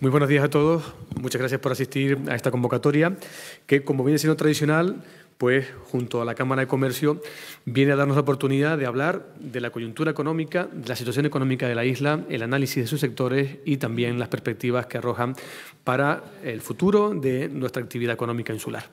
muy buenos días a todos. Muchas gracias por asistir a esta convocatoria que, como viene siendo tradicional, pues junto a la Cámara de Comercio viene a darnos la oportunidad de hablar de la coyuntura económica, de la situación económica de la isla, el análisis de sus sectores y también las perspectivas que arrojan para el futuro de nuestra actividad económica insular.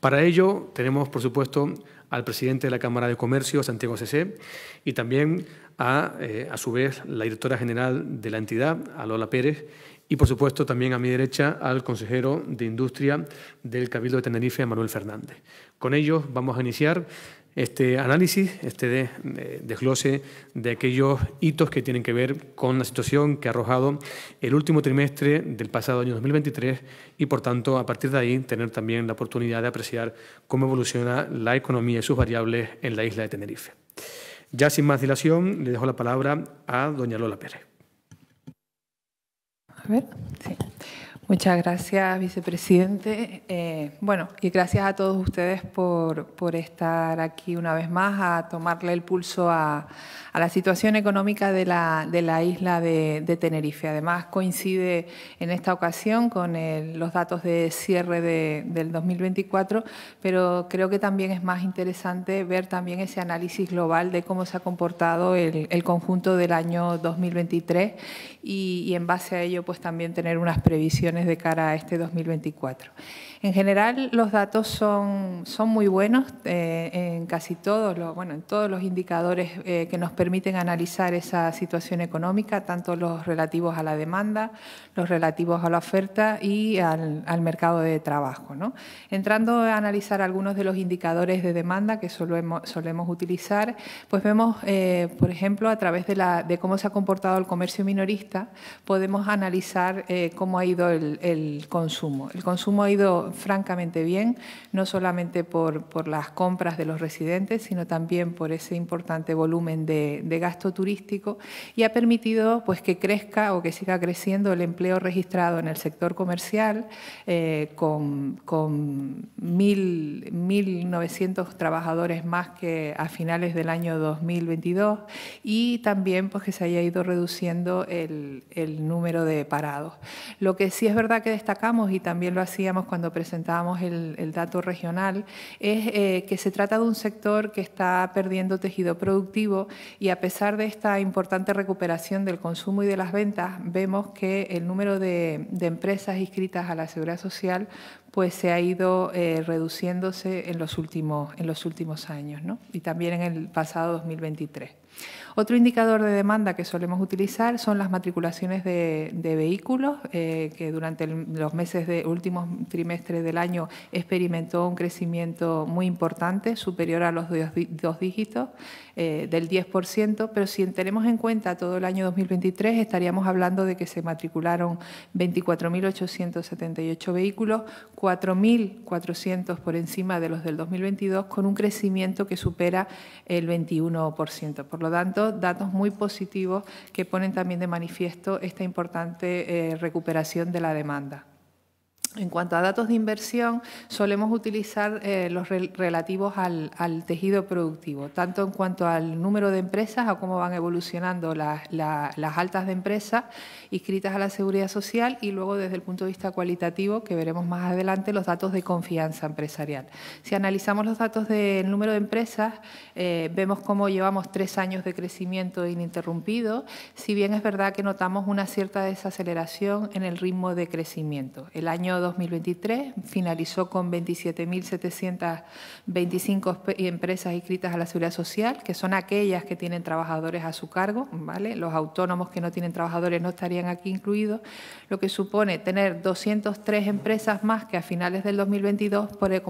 Para ello tenemos, por supuesto, al presidente de la Cámara de Comercio, Santiago CC, y también a, eh, a su vez, la directora general de la entidad, Alola Pérez, y, por supuesto, también a mi derecha al consejero de Industria del Cabildo de Tenerife, Manuel Fernández. Con ellos vamos a iniciar este análisis, este eh, desglose de aquellos hitos que tienen que ver con la situación que ha arrojado el último trimestre del pasado año 2023 y, por tanto, a partir de ahí tener también la oportunidad de apreciar cómo evoluciona la economía y sus variables en la isla de Tenerife. Ya sin más dilación, le dejo la palabra a doña Lola Pérez ver, sí. Muchas gracias, vicepresidente. Eh, bueno, y gracias a todos ustedes por, por, estar aquí una vez más a tomarle el pulso a, a la situación económica de la, isla de, Tenerife. Además, coincide en esta ocasión con los datos de cierre de, del 2024, pero creo que también es más interesante ver también ese análisis global de cómo se ha comportado el, conjunto del año 2023 y, y en base a ello pues también tener unas previsiones de cara a este 2024. En general, los datos son, son muy buenos eh, en casi todos los, bueno, en todos los indicadores eh, que nos permiten analizar esa situación económica, tanto los relativos a la demanda, los relativos a la oferta y al, mercado de trabajo. Entrando a analizar algunos de los indicadores de demanda que solemos, solemos utilizar, pues vemos, eh, por ejemplo, a través de, la, de cómo se ha comportado el comercio minorista, podemos analizar cómo ha ido el, el consumo. El consumo ha ido francamente bien, no solamente por, por las compras de los residentes, sino también por ese importante volumen de, de gasto turístico y ha permitido pues, que crezca o que siga creciendo el empleo registrado en el sector comercial eh, con, con 1.900 trabajadores más que a finales del año 2022 y también pues, que se haya ido reduciendo el, el número de parados. Lo que sí es verdad que destacamos y también lo hacíamos cuando presentábamos el, dato regional, es eh, que se trata de un sector que está perdiendo tejido productivo y a pesar de esta importante recuperación del consumo y de las ventas, vemos que el número de, empresas inscritas a la Seguridad Social pues se ha ido eh, reduciéndose en los últimos, en los últimos años ¿no? y también en el pasado 2023. Otro indicador de demanda que solemos utilizar son las matriculaciones de, vehículos, eh, que durante los meses de últimos trimestres del año experimentó un crecimiento muy importante, superior a los dos dígitos. Eh, del 10%, pero si tenemos en cuenta todo el año 2023 estaríamos hablando de que se matricularon 24.878 vehículos, 4.400 por encima de los del 2022, con un crecimiento que supera el 21%. Por lo tanto, datos muy positivos que ponen también de manifiesto esta importante eh, recuperación de la demanda. En cuanto a datos de inversión, solemos utilizar eh, los relativos al, tejido productivo, tanto en cuanto al número de empresas, a cómo van evolucionando las, altas de empresas inscritas a la seguridad social y luego desde el punto de vista cualitativo, que veremos más adelante, los datos de confianza empresarial. Si analizamos los datos del número de empresas, eh, vemos cómo llevamos tres años de crecimiento ininterrumpido, si bien es verdad que notamos una cierta desaceleración en el ritmo de crecimiento. El año 2023 finalizó con 27.725 empresas inscritas a la Seguridad Social, que son aquellas que tienen trabajadores a su cargo, ¿vale? Los autónomos que no tienen trabajadores no estarían aquí incluidos, lo que supone tener 203 empresas más que a finales del 2022, e,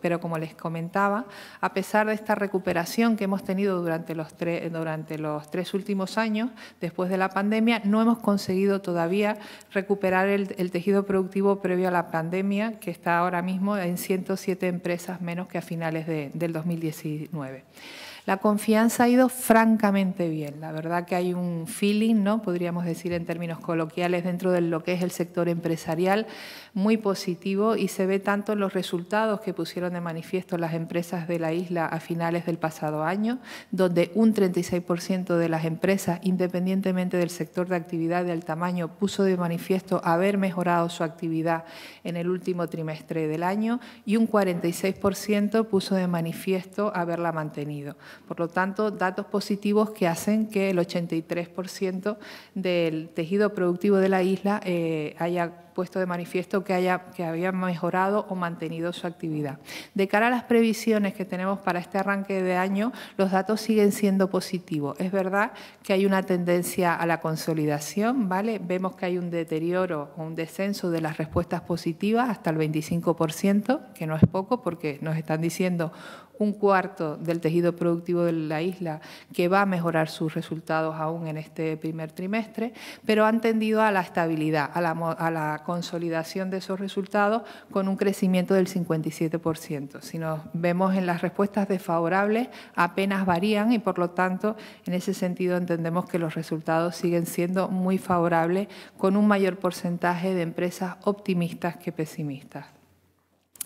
pero como les, comentaba, a pesar de esta recuperación que hemos tenido durante los, tres, durante los tres últimos años, después de la pandemia, no hemos conseguido todavía recuperar el, el tejido productivo previo a la la pandemia, que está ahora mismo en 107 empresas menos que a finales del 2019. La confianza ha ido francamente bien. La verdad que hay un feeling, ¿no? Podríamos decir en términos coloquiales dentro de lo que es el sector empresarial, muy positivo y se ve tanto en los resultados que pusieron de manifiesto las empresas de la isla a finales del pasado año, donde un 36% de las empresas, independientemente del sector de actividad y del tamaño, puso de manifiesto haber mejorado su actividad en el último trimestre del año y un 46% puso de manifiesto haberla mantenido. Por lo tanto, datos positivos que hacen que el 83% del tejido productivo de la isla eh, haya puesto de manifiesto que, haya, que había mejorado o mantenido su actividad. De cara a las previsiones que tenemos para este arranque de año, los datos siguen siendo positivos. Es verdad que hay una tendencia a la consolidación, ¿vale? Vemos que hay un deterioro o un descenso de las respuestas positivas hasta el 25%, que no es poco porque nos están diciendo un cuarto del tejido productivo de la isla que va a mejorar sus resultados aún en este primer trimestre, pero han tendido a la estabilidad, a la, consolidación de esos resultados con un crecimiento del 57%. Si nos vemos en las respuestas desfavorables, apenas varían y por lo tanto en ese sentido entendemos que los resultados siguen siendo muy favorables con un mayor porcentaje de empresas optimistas que pesimistas.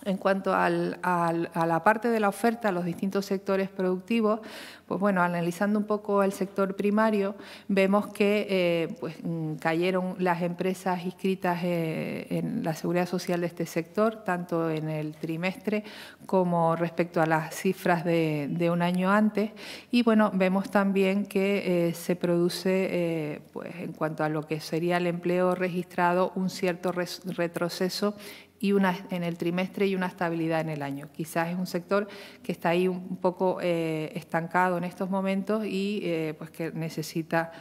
En cuanto a la parte de la oferta, los distintos sectores productivos, pues bueno, analizando un poco el sector primario, vemos que eh, pues, mm, cayeron las empresas inscritas eh, en la seguridad social de este sector, tanto en el trimestre como respecto a las cifras de, un año antes. Y bueno, vemos también que eh, se produce, pues en cuanto a lo que sería el empleo registrado, un cierto retroceso y una, en el trimestre y una estabilidad en el año. Quizás es un sector que está ahí un poco eh, estancado en estos momentos y eh, pues que necesita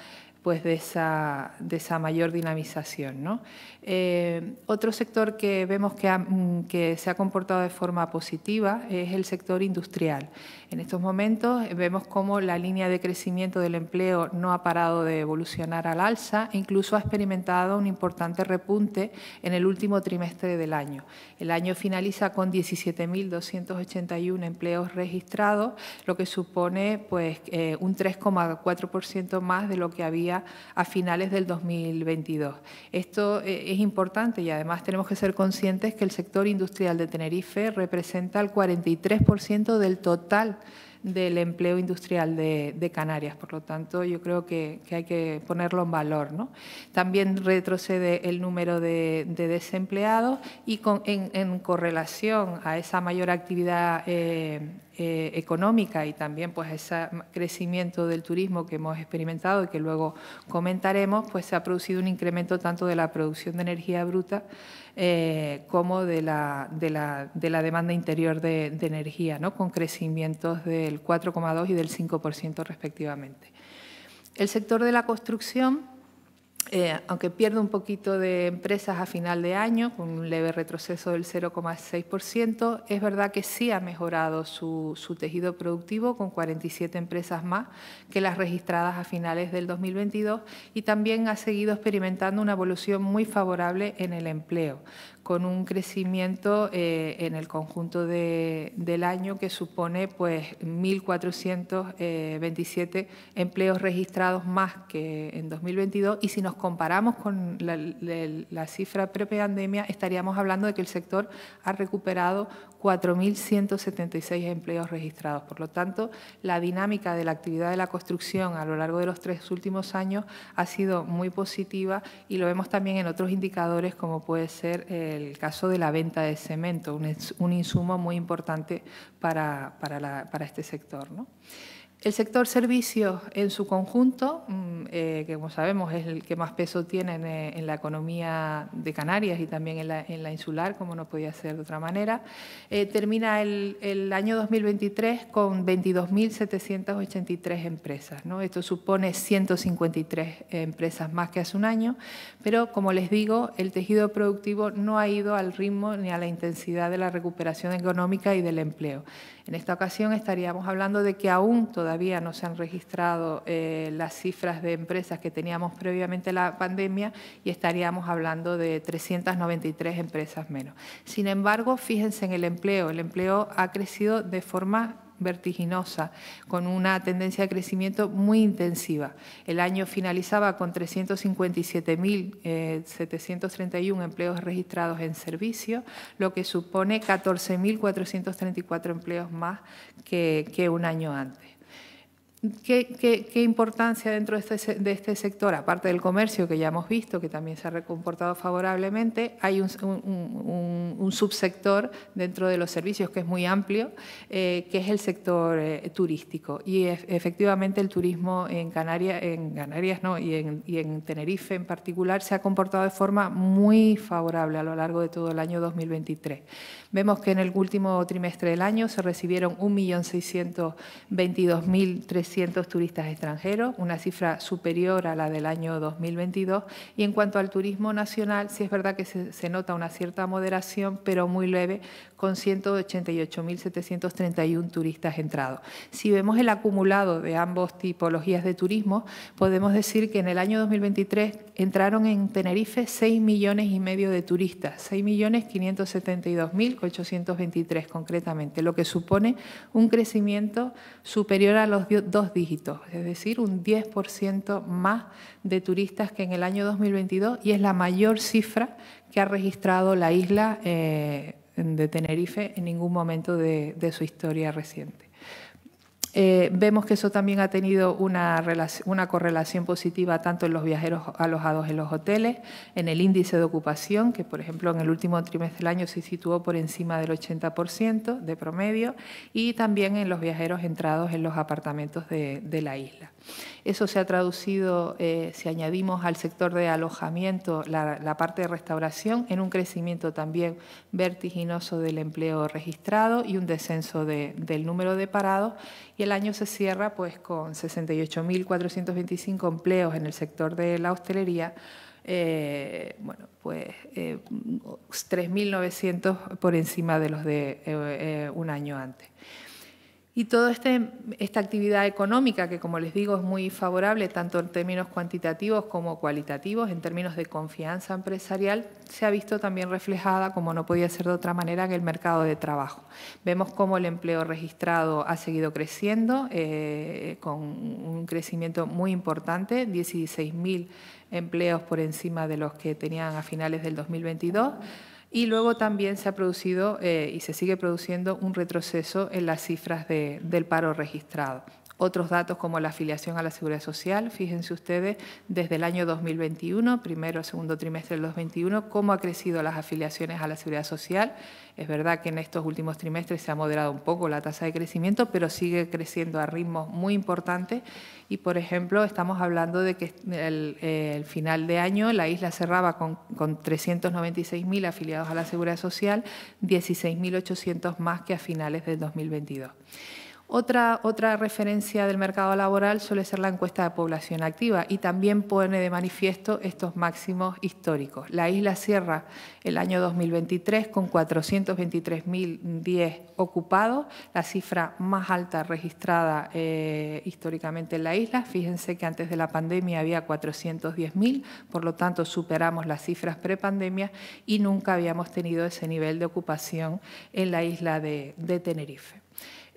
pues de esa, de esa mayor dinamización. ¿no? Eh, otro sector que vemos mm, que, se ha comportado de forma positiva es el sector industrial. En estos momentos eh, vemos cómo la línea de crecimiento del empleo no ha parado de evolucionar al alza e incluso ha experimentado un importante repunte en el último trimestre del año. El año finaliza con 17.281 empleos registrados, lo que supone pues, eh, un 3,4% más de lo que había a finales del 2022. Esto eh, es importante y además tenemos que ser conscientes que el sector industrial de Tenerife representa el 43% del total del empleo industrial de, Canarias. Por lo tanto, yo creo que, hay que ponerlo en valor. También retrocede el número de, desempleados y en, correlación a esa mayor actividad eh, eh, económica y también pues ese crecimiento del turismo que hemos experimentado y que luego comentaremos, pues se ha producido un incremento tanto de la producción de energía bruta eh, como de la, de, la, demanda interior de, de energía, ¿no? con crecimientos del 4,2 y del 5% respectivamente. El sector de la construcción eh, aunque pierde un poquito de empresas a final de año, con un leve retroceso del 0,6%, es verdad que sí ha mejorado su, tejido productivo con 47 empresas más que las registradas a finales del 2022 y también ha seguido experimentando una evolución muy favorable en el empleo, con un crecimiento eh, en el conjunto del año que supone pues 1.427 eh, empleos registrados más que en 2022 y si nos comparamos con la, cifra la cifra prepandemia estaríamos hablando de que el sector ha recuperado 4.176 empleos registrados. Por lo tanto, la dinámica de la actividad de la construcción a lo largo de los tres últimos años ha sido muy positiva y lo vemos también en otros indicadores como puede ser eh, el caso de la venta de cemento, un, un insumo muy importante para, este sector. ¿no? El sector servicios en su conjunto, mm, eh, que como sabemos es el que más peso tiene en, eh, la economía de Canarias y también en la, insular, como no podía ser de otra manera, eh, termina el, año 2023 con 22.783 empresas. Esto supone 153 empresas más que hace un año, pero como les digo, el tejido productivo no ha ido al ritmo ni a la intensidad de la recuperación económica y del empleo. En esta ocasión estaríamos hablando de que aún todavía no se han registrado eh, las cifras de empresas que teníamos previamente la pandemia y estaríamos hablando de 393 empresas menos. Sin embargo, fíjense en el empleo. El empleo ha crecido de forma vertiginosa, con una tendencia de crecimiento muy intensiva. El año finalizaba con 357.731 eh, empleos registrados en servicio, lo que supone 14.434 empleos más que, que un año antes. ¿Qué, qué, importancia dentro este de este, sector, aparte del comercio que ya hemos visto, que también se ha comportado favorablemente, hay un, subsector dentro de los servicios que es muy amplio, eh, que es el sector eh, turístico? Y efectivamente el turismo en Canarias, en Canarias y en, Tenerife en particular, se ha comportado de forma muy favorable a lo largo de todo el año 2023. Vemos que en el último trimestre del año se recibieron 1.622.300 turistas extranjeros, una cifra superior a la del año 2022. Y en cuanto al turismo nacional, sí es verdad que se, nota una cierta moderación, pero muy leve, con 188.731 turistas entrados. Si vemos el acumulado de ambos tipologías de turismo, podemos decir que en el año 2023 entraron en Tenerife 6 millones y medio de turistas, millones 6.572.823 concretamente, lo que supone un crecimiento superior a los 2 dígitos, es decir, un 10% más de turistas que en el año 2022 y es la mayor cifra que ha registrado la isla eh, de Tenerife en ningún momento de su historia reciente. Eh, vemos que eso también ha tenido una, correlación positiva tanto en los viajeros alojados en los hoteles, en el índice de ocupación, que por ejemplo en el último trimestre del año se situó por encima del 80% de promedio, y también en los viajeros entrados en los apartamentos de la isla. Eso se ha traducido, eh, si añadimos al sector de alojamiento la, parte de restauración, en un crecimiento también vertiginoso del empleo registrado y un descenso del número de parados. Y el año se cierra pues, con 68.425 empleos en el sector de la hostelería, eh, bueno, pues 3.900 eh, por encima de los de un año antes. Y toda este, esta actividad económica, que como les digo es muy favorable tanto en términos cuantitativos como cualitativos, en términos de confianza empresarial, se ha visto también reflejada, como no podía ser de otra manera, en el mercado de trabajo. Vemos cómo el empleo registrado ha seguido creciendo, eh, con un crecimiento muy importante, 16.000 empleos por encima de los que tenían a finales del 2022. Y luego también se ha producido eh, y se sigue produciendo un retroceso en las cifras del paro registrado. Otros datos como la afiliación a la Seguridad Social, fíjense ustedes, desde el año 2021, primero, segundo trimestre del 2021, cómo ha crecido las afiliaciones a la Seguridad Social. Es verdad que en estos últimos trimestres se ha moderado un poco la tasa de crecimiento, pero sigue creciendo a ritmos muy importantes y, por ejemplo, estamos hablando de que el, final de año la isla cerraba con, con 396.000 afiliados a la Seguridad Social, 16.800 más que a finales del 2022. Otra, otra referencia del mercado laboral suele ser la encuesta de población activa y también pone de manifiesto estos máximos históricos. La isla cierra el año 2023 con 423.010 ocupados, la cifra más alta registrada eh, históricamente en la isla. Fíjense que antes de la pandemia había 410.000, por lo tanto superamos las cifras prepandemia y nunca habíamos tenido ese nivel de ocupación en la isla de Tenerife.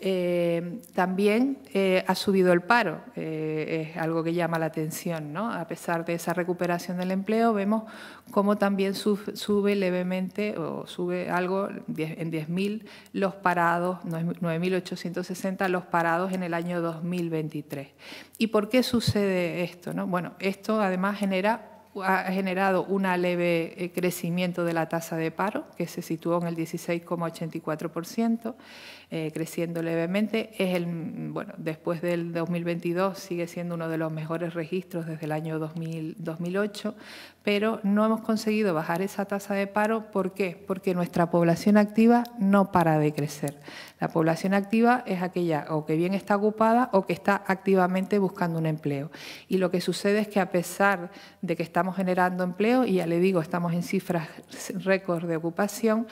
Eh, también eh, ha subido el paro, eh, es algo que llama la atención. ¿no? A pesar de esa recuperación del empleo, vemos cómo también sube levemente o sube algo en 10.000 los parados, 9.860 los parados en el año 2023. ¿Y por qué sucede esto? Bueno, esto además genera ha generado un leve crecimiento de la tasa de paro, que se situó en el 16,84%. Eh, creciendo levemente. Es el, bueno, después del 2022 sigue siendo uno de los mejores registros desde el año 2008, pero no hemos conseguido bajar esa tasa de paro. ¿Por qué? Porque nuestra población activa no para de crecer. La población activa es aquella o que bien está ocupada o que está activamente buscando un empleo. Y lo que sucede es que a pesar de que estamos generando empleo, y ya le digo, estamos en cifras récord de ocupación,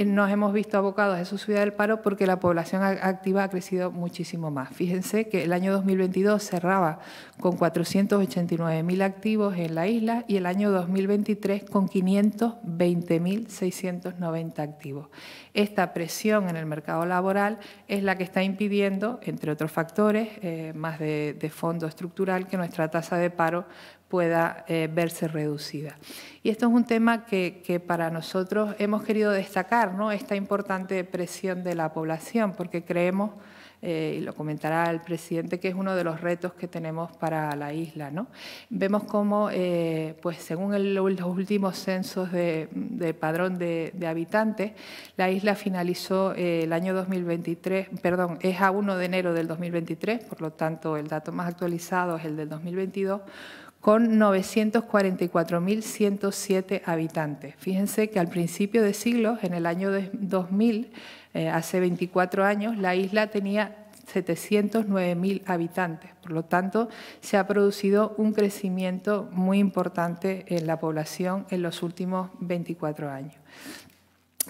eh, nos hemos visto abocados a su subida del paro porque la población activa ha crecido muchísimo más. Fíjense que el año 2022 cerraba con 489.000 activos en la isla y el año 2023 con 520.690 activos. Esta presión en el mercado laboral es la que está impidiendo, entre otros factores, eh, más de fondo estructural, que nuestra tasa de paro pueda eh, verse reducida. Y esto es un tema que, para nosotros hemos querido destacar, ¿no? esta importante presión de la población, porque creemos, eh, y lo comentará el presidente, que es uno de los retos que tenemos para la isla. ¿no? Vemos cómo, eh, pues según los últimos censos de, padrón de, de, habitantes, la isla finalizó el año 2023, perdón, es a 1 de enero del 2023, por lo tanto el dato más actualizado es el del 2022, con 944.107 habitantes. Fíjense que al principio de siglo, en el año 2000, eh, hace 24 años, la isla tenía 709.000 habitantes. Por lo tanto, se ha producido un crecimiento muy importante en la población en los últimos 24 años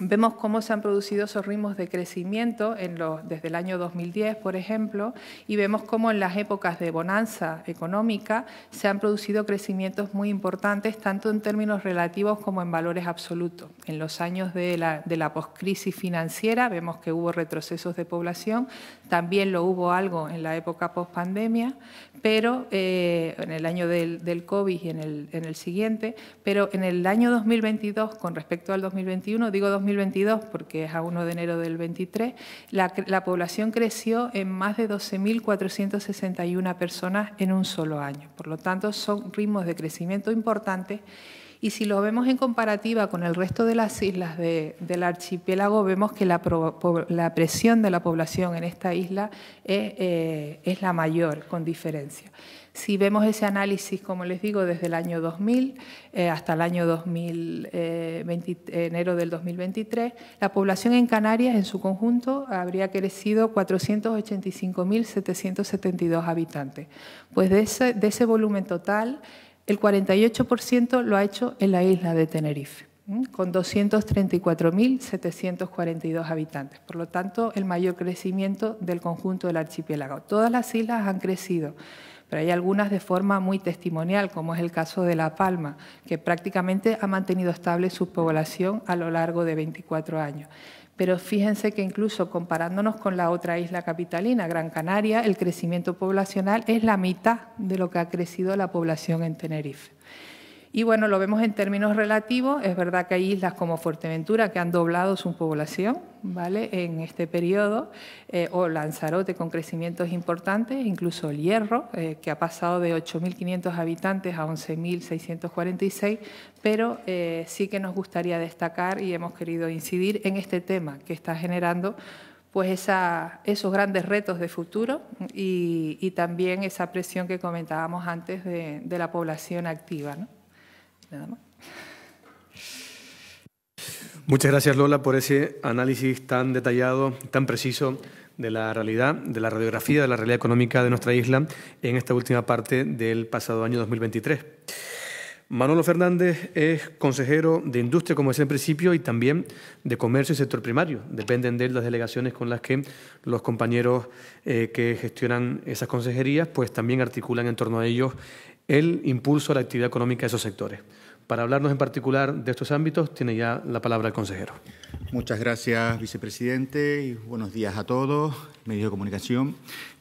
vemos cómo se han producido esos ritmos de crecimiento desde el año 2010, por ejemplo, y vemos cómo en las épocas de bonanza económica se han producido crecimientos muy importantes, tanto en términos relativos como en valores absolutos. En los años de la, de poscrisis financiera vemos que hubo retrocesos de población, también lo hubo algo en la época pospandemia, pero eh, en el año del, COVID y en el, en el siguiente, pero en el año 2022 con respecto al 2021, digo 2021, 2022, porque es a 1 de enero del 23, la, población creció en más de 12.461 personas en un solo año. Por lo tanto, son ritmos de crecimiento importantes y si lo vemos en comparativa con el resto de las islas del archipiélago, vemos que la, presión de la población en esta isla es eh, la mayor, con diferencia. Si vemos ese análisis, como les digo, desde el año 2000 eh, hasta el año eh, enero del 2023, la población en Canarias en su conjunto habría crecido 485.772 habitantes. Pues de ese, de ese volumen total, el 48% lo ha hecho en la isla de Tenerife con 234.742 habitantes. Por lo tanto, el mayor crecimiento del conjunto del archipiélago. Todas las islas han crecido pero hay algunas de forma muy testimonial, como es el caso de La Palma, que prácticamente ha mantenido estable su población a lo largo de 24 años. Pero fíjense que incluso comparándonos con la otra isla capitalina, Gran Canaria, el crecimiento poblacional es la mitad de lo que ha crecido la población en Tenerife. Y bueno, lo vemos en términos relativos, es verdad que hay islas como Fuerteventura que han doblado su población, ¿vale? En este periodo, eh, o Lanzarote con crecimientos importantes, incluso el Hierro, eh, que ha pasado de 8.500 habitantes a 11.646, pero eh, sí que nos gustaría destacar y hemos querido incidir en este tema que está generando pues esos grandes retos de futuro y, también esa presión que comentábamos antes de, de la población activa. ¿no? Muchas gracias Lola por ese análisis tan detallado, tan preciso de la realidad, de la radiografía de la realidad económica de nuestra isla en esta última parte del pasado año 2023. Manolo Fernández es consejero de Industria, como decía en principio, y también de Comercio y Sector Primario. Dependen de él las delegaciones con las que los compañeros eh, que gestionan esas consejerías, pues también articulan en torno a ellos el impulso a la actividad económica de esos sectores. Para hablarnos en particular de estos ámbitos, tiene ya la palabra el consejero. Muchas gracias, vicepresidente, y buenos días a todos, medios de comunicación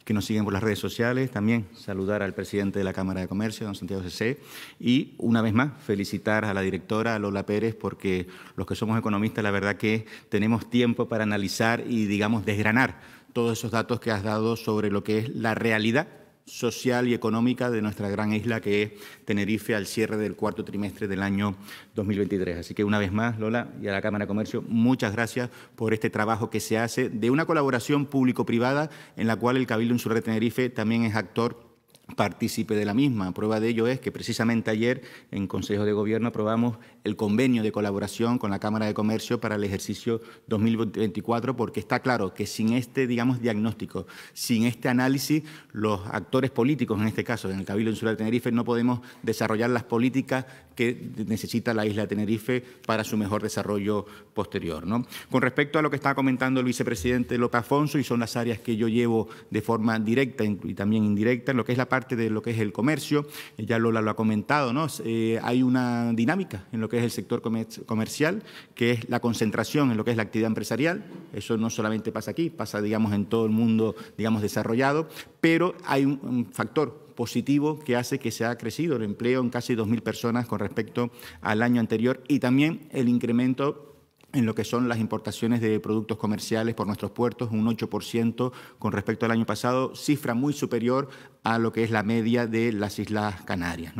que nos siguen por las redes sociales. También saludar al presidente de la Cámara de Comercio, don Santiago CC, y una vez más felicitar a la directora Lola Pérez, porque los que somos economistas, la verdad que tenemos tiempo para analizar y, digamos, desgranar todos esos datos que has dado sobre lo que es la realidad social y económica de nuestra gran isla que es Tenerife al cierre del cuarto trimestre del año 2023. Así que una vez más, Lola, y a la Cámara de Comercio, muchas gracias por este trabajo que se hace de una colaboración público-privada en la cual el Cabildo Insular de Tenerife también es actor partícipe de la misma. Prueba de ello es que precisamente ayer en Consejo de Gobierno aprobamos el convenio de colaboración con la Cámara de Comercio para el ejercicio 2024, porque está claro que sin este, digamos, diagnóstico, sin este análisis, los actores políticos, en este caso, en el Cabildo Insular de Tenerife, no podemos desarrollar las políticas que necesita la isla de Tenerife para su mejor desarrollo posterior. ¿no? Con respecto a lo que estaba comentando el vicepresidente López Afonso, y son las áreas que yo llevo de forma directa y también indirecta, en lo que es la parte de lo que es el comercio, eh, ya Lola lo ha comentado, ¿no? Eh, hay una dinámica en lo que es el sector comercial, que es la concentración en lo que es la actividad empresarial. Eso no solamente pasa aquí, pasa, digamos, en todo el mundo, digamos, desarrollado, pero hay un factor positivo que hace que se ha crecido el empleo en casi 2.000 personas con respecto al año anterior y también el incremento en lo que son las importaciones de productos comerciales por nuestros puertos, un 8% con respecto al año pasado, cifra muy superior a lo que es la media de las Islas Canarias.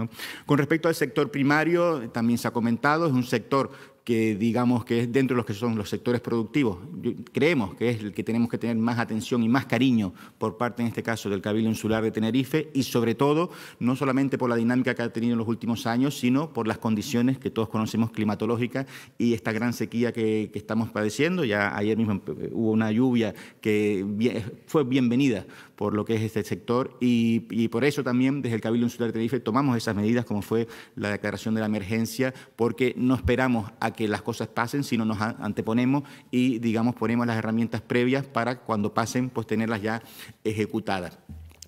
Con respecto al sector primario, también se ha comentado, es un sector que digamos que es dentro de los que son los sectores productivos. Creemos que es el que tenemos que tener más atención y más cariño por parte, en este caso, del Cabildo Insular de Tenerife y, sobre todo, no solamente por la dinámica que ha tenido en los últimos años, sino por las condiciones que todos conocemos climatológicas y esta gran sequía que, que estamos padeciendo. Ya ayer mismo eh, hubo una lluvia que fue bienvenida por lo que es este sector y, por eso también desde el Cabildo Insular de Tenerife tomamos esas medidas como fue la declaración de la emergencia porque no esperamos a que las cosas pasen, sino nos anteponemos y digamos ponemos las herramientas previas para cuando pasen pues tenerlas ya ejecutadas.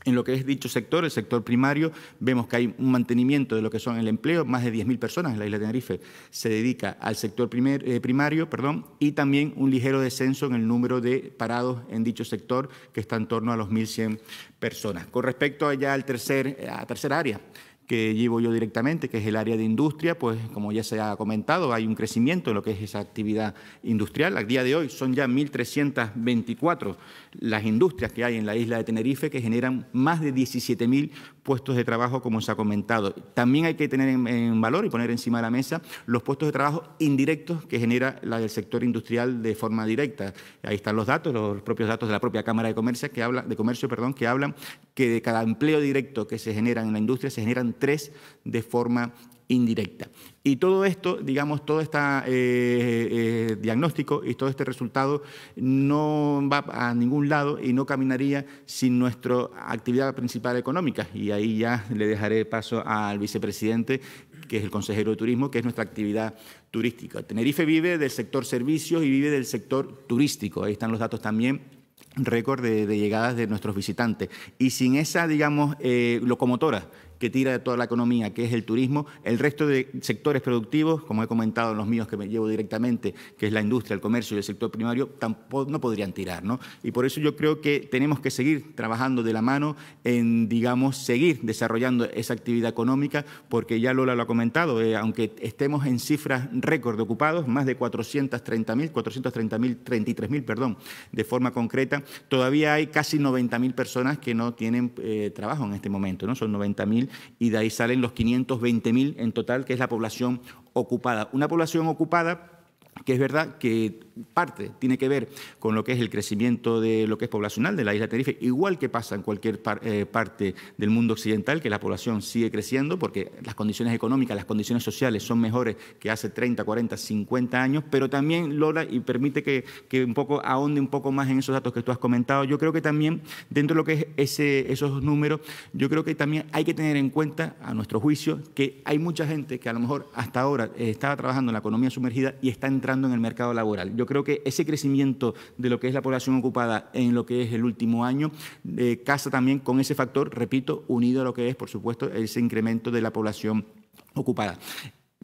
En lo que es dicho sector, el sector primario, vemos que hay un mantenimiento de lo que son el empleo, más de 10.000 personas en la isla de Tenerife se dedica al sector eh, primario perdón, y también un ligero descenso en el número de parados en dicho sector, que está en torno a los 1.100 personas. Con respecto allá al tercer, a tercer área, que llevo yo directamente, que es el área de industria, pues como ya se ha comentado, hay un crecimiento en lo que es esa actividad industrial. A día de hoy son ya 1.324 las industrias que hay en la isla de Tenerife que generan más de 17.000 puestos de trabajo, como se ha comentado. También hay que tener en, en, valor y poner encima de la mesa los puestos de trabajo indirectos que genera la del sector industrial de forma directa. Ahí están los datos, los propios datos de la propia Cámara de Comercio que habla, de Comercio, perdón, que hablan que de cada empleo directo que se genera en la industria se generan tres de forma indirecta. Y todo esto, digamos, todo este diagnóstico y todo este resultado no va a ningún lado y no caminaría sin nuestra actividad principal económica. Y ahí ya le dejaré paso al vicepresidente, que es el consejero de turismo, que es nuestra actividad turística. Tenerife vive del sector servicios y vive del sector turístico. Ahí están los datos también récord de, llegadas de nuestros visitantes. Y sin esa, digamos, eh, locomotora que tira de toda la economía, que es el turismo, el resto de sectores productivos, como he comentado en los míos que me llevo directamente, que es la industria, el comercio y el sector primario, tampoco, no podrían tirar. ¿no? Y por eso yo creo que tenemos que seguir trabajando de la mano en, digamos, seguir desarrollando esa actividad económica, porque ya Lola lo ha comentado, eh, aunque estemos en cifras récord de ocupados, más de 430.000, 430.000, 33.000, perdón, de forma concreta, todavía hay casi 90.000 personas que no tienen eh, trabajo en este momento, ¿no? Son 90.000 y de ahí salen los 520.000 en total, que es la población ocupada. Una población ocupada que es verdad que parte tiene que ver con lo que es el crecimiento de lo que es poblacional de la isla de Tenerife, igual que pasa en cualquier eh, parte del mundo occidental, que la población sigue creciendo porque las condiciones económicas, las condiciones sociales son mejores que hace 30, 40, 50 años, pero también, Lola, y permite que, un poco ahonde un poco más en esos datos que tú has comentado, yo creo que también dentro de lo que es ese, esos números, yo creo que también hay que tener en cuenta, a nuestro juicio, que hay mucha gente que a lo mejor hasta ahora eh, estaba trabajando en la economía sumergida y está entrando en el mercado laboral. Yo creo que ese crecimiento de lo que es la población ocupada en lo que es el último año eh, casa también con ese factor, repito, unido a lo que es, por supuesto, ese incremento de la población ocupada.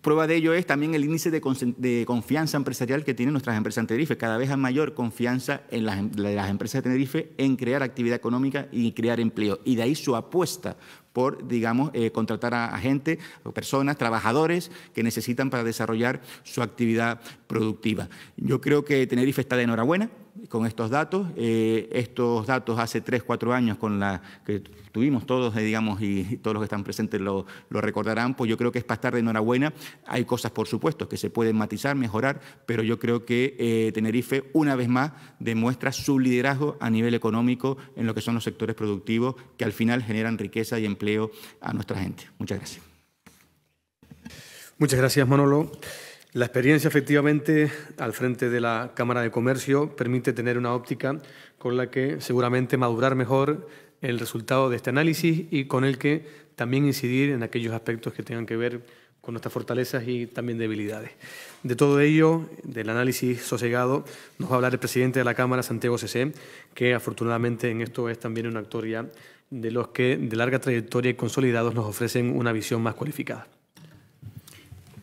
Prueba de ello es también el índice de, confianza empresarial que tienen nuestras empresas en Tenerife. Cada vez hay mayor confianza en las, las empresas de Tenerife en crear actividad económica y crear empleo. Y de ahí su apuesta por, digamos, eh, contratar a, gente, personas, trabajadores que necesitan para desarrollar su actividad productiva. Yo creo que Tenerife está de enhorabuena con estos datos. Eh, estos datos hace tres, cuatro años con la que tuvimos todos, eh, digamos, y todos los que están presentes lo, recordarán, pues yo creo que es para estar de enhorabuena. Hay cosas, por supuesto, que se pueden matizar, mejorar, pero yo creo que eh, Tenerife, una vez más, demuestra su liderazgo a nivel económico en lo que son los sectores productivos que al final generan riqueza y empleo a nuestra gente. Muchas gracias. Muchas gracias, Manolo. La experiencia, efectivamente, al frente de la Cámara de Comercio permite tener una óptica con la que seguramente madurar mejor el resultado de este análisis y con el que también incidir en aquellos aspectos que tengan que ver con nuestras fortalezas y también debilidades. De todo ello, del análisis sosegado, nos va a hablar el presidente de la Cámara, Santiago Cc, que afortunadamente en esto es también un actor ya de los que de larga trayectoria y consolidados nos ofrecen una visión más cualificada.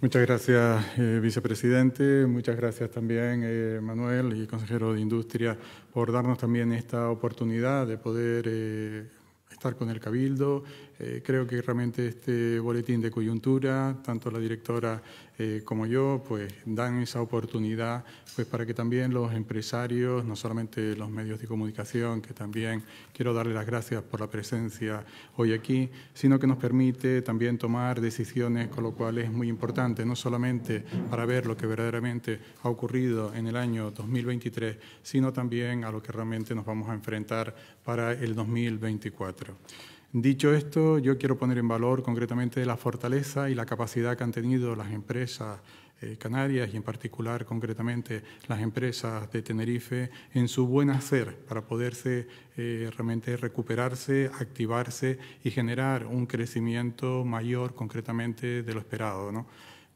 Muchas gracias, eh, vicepresidente. Muchas gracias también, eh, Manuel y consejero de Industria, por darnos también esta oportunidad de poder eh, estar con el Cabildo eh, creo que realmente este boletín de coyuntura, tanto la directora eh, como yo, pues dan esa oportunidad pues, para que también los empresarios, no solamente los medios de comunicación, que también quiero darle las gracias por la presencia hoy aquí, sino que nos permite también tomar decisiones, con lo cual es muy importante, no solamente para ver lo que verdaderamente ha ocurrido en el año 2023, sino también a lo que realmente nos vamos a enfrentar para el 2024. Dicho esto, yo quiero poner en valor concretamente la fortaleza y la capacidad que han tenido las empresas eh, canarias y en particular concretamente las empresas de Tenerife en su buen hacer para poderse eh, realmente recuperarse, activarse y generar un crecimiento mayor concretamente de lo esperado.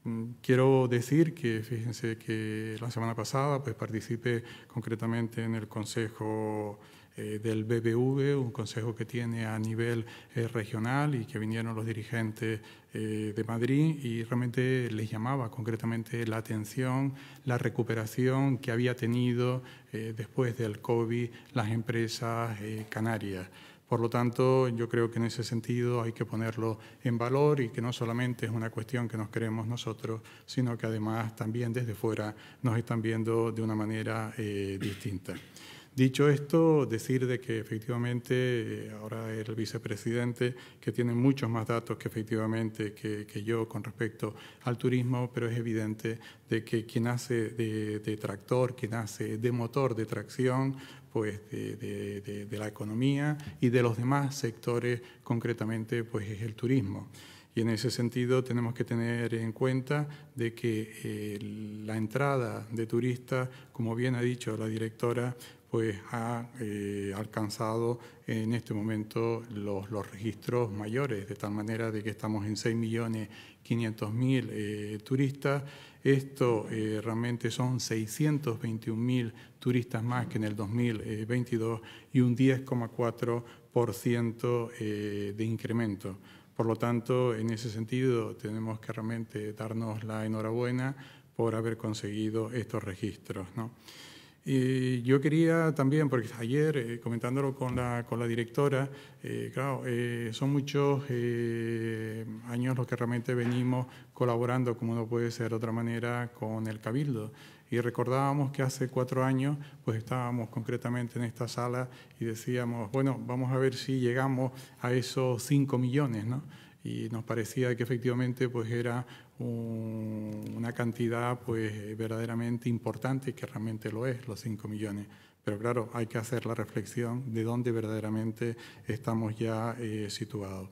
Mm, quiero decir que, fíjense que la semana pasada pues, participé concretamente en el Consejo eh, del BBV, un consejo que tiene a nivel eh, regional y que vinieron los dirigentes eh, de Madrid y realmente les llamaba concretamente la atención, la recuperación que había tenido después del COVID las empresas canarias. Por lo tanto, yo creo que en ese sentido hay que ponerlo en valor y que no solamente es una cuestión que nos creemos nosotros, sino que además también desde fuera nos están viendo de una manera distinta. Dicho esto, decir de que efectivamente eh, ahora el vicepresidente, que tiene muchos más datos que efectivamente que, yo con respecto al turismo, pero es evidente de que quien hace de, tractor, quien hace de motor de tracción, pues de, la economía y de los demás sectores, concretamente pues es el turismo. Y en ese sentido tenemos que tener en cuenta de que eh, la entrada de turistas, como bien ha dicho la directora, pues ha eh, alcanzado en este momento los, registros mayores, de tal manera de que estamos en 6.500.000 eh, turistas. Esto eh, realmente son 621.000 turistas más que en el 2022 y un 10,4% eh, de incremento. Por lo tanto, en ese sentido, tenemos que realmente darnos la enhorabuena por haber conseguido estos registros. ¿no? y yo quería también, porque ayer eh, comentándolo con la, con la directora, eh, claro, eh, son muchos años los que realmente venimos colaborando, como no puede ser de otra manera, con el Cabildo. Y recordábamos que hace cuatro años, pues estábamos concretamente en esta sala y decíamos, bueno, vamos a ver si llegamos a esos cinco millones, ¿no? Y nos parecía que efectivamente, pues era una cantidad pues eh, verdaderamente importante, que realmente lo es, los 5 millones. Pero claro, hay que hacer la reflexión de dónde verdaderamente estamos ya eh, situados.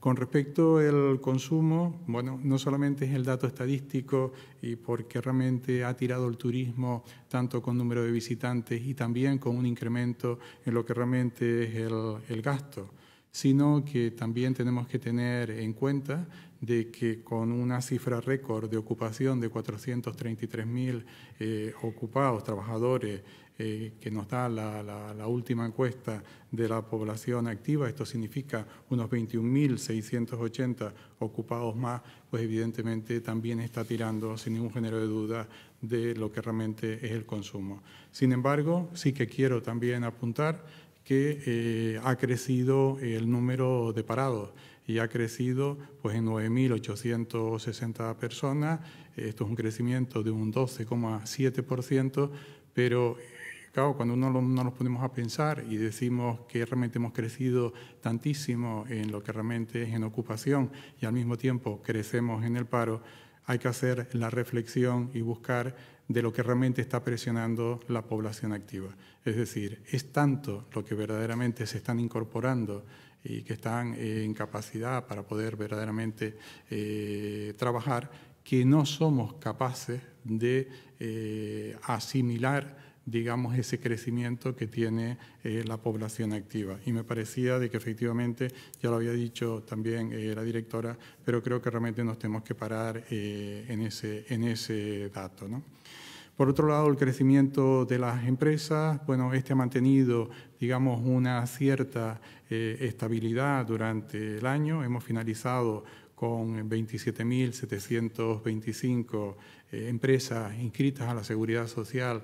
Con respecto al consumo, bueno, no solamente es el dato estadístico y porque realmente ha tirado el turismo tanto con número de visitantes y también con un incremento en lo que realmente es el gasto sino que también tenemos que tener en cuenta de que con una cifra récord de ocupación de 433.000 eh, ocupados, trabajadores, eh, que nos da la, la, última encuesta de la población activa, esto significa unos 21.680 ocupados más, pues evidentemente también está tirando, sin ningún género de duda, de lo que realmente es el consumo. Sin embargo, sí que quiero también apuntar que eh, ha crecido el número de parados y ha crecido pues, en 9.860 personas. Esto es un crecimiento de un 12,7%, pero eh, claro, cuando uno no nos ponemos a pensar y decimos que realmente hemos crecido tantísimo en lo que realmente es en ocupación y al mismo tiempo crecemos en el paro, hay que hacer la reflexión y buscar de lo que realmente está presionando la población activa. Es decir, es tanto lo que verdaderamente se están incorporando y que están en capacidad para poder verdaderamente eh, trabajar, que no somos capaces de eh, asimilar digamos, ese crecimiento que tiene eh, la población activa. Y me parecía de que efectivamente, ya lo había dicho también eh, la directora, pero creo que realmente nos tenemos que parar eh, en, ese, en ese dato. ¿no? Por otro lado, el crecimiento de las empresas, bueno, este ha mantenido, digamos, una cierta estabilidad durante el año. Hemos finalizado con 27.725 empresas inscritas a la seguridad social